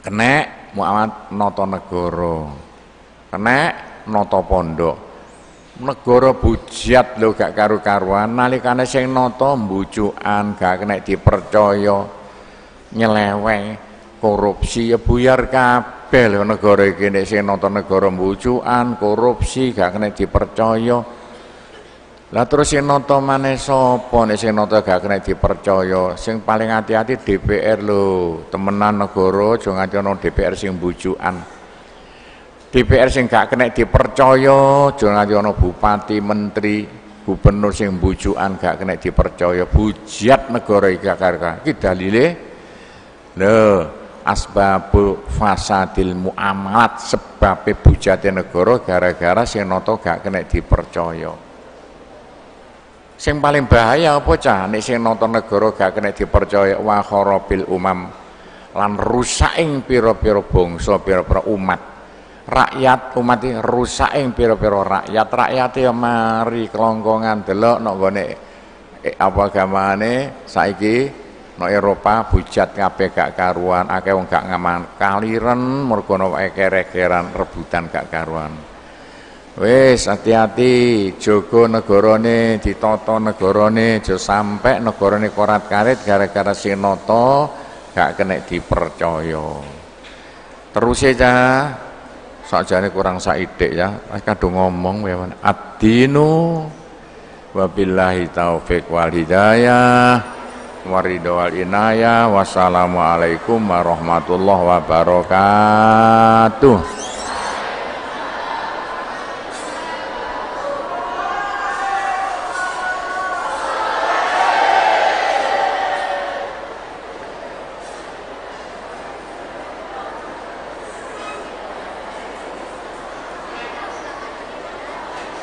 kenek muamalat noto negoro kenek noto pondok negara bujat lho gak karu-karuan nalikane sing nata mbucukan gak kena dipercaya nyeleweng korupsi ya buyar kabeh lho negara iki nek sing nata negara mbucukan korupsi gak kena dipercaya lah terus sing nata maneh sapa nek sing nata gak kena dipercaya sing paling hati-hati DPR lho temenan negara aja nganti DPR sing mbucukan DPR sing gak kena dipercaya jangan nanti bupati menteri gubernur sing bujukan gak kena dipercaya bujat negara iki karga. iki dalile lho asbabu fasadil muamalat sebab bujate negara gara-gara sing noto gak kena dipercaya sing paling bahaya apa cah nek sing noto negara gak kena dipercaya wa umam lan rusak ing pira-pira bangsa pira umat rakyat umati rusak yang pira-pira rakyat rakyat ya mari kelongkongan delok nak gone eh, apa gamane saiki no Eropa bujat kabeh gak karuan akeh wong gak ngaman kaliren mergono ono eker rebutan gak karuan wes hati-hati jogo negorone ditoto negorone aja sampai negorone korat karit gara-gara sinata gak kena dipercaya terus ya ini kurang saidik ya kadung ngomong ya ad-dinu wabillahi taufik wal hidayah waridho wal inayah wassalamualaikum warahmatullahi wabarakatuh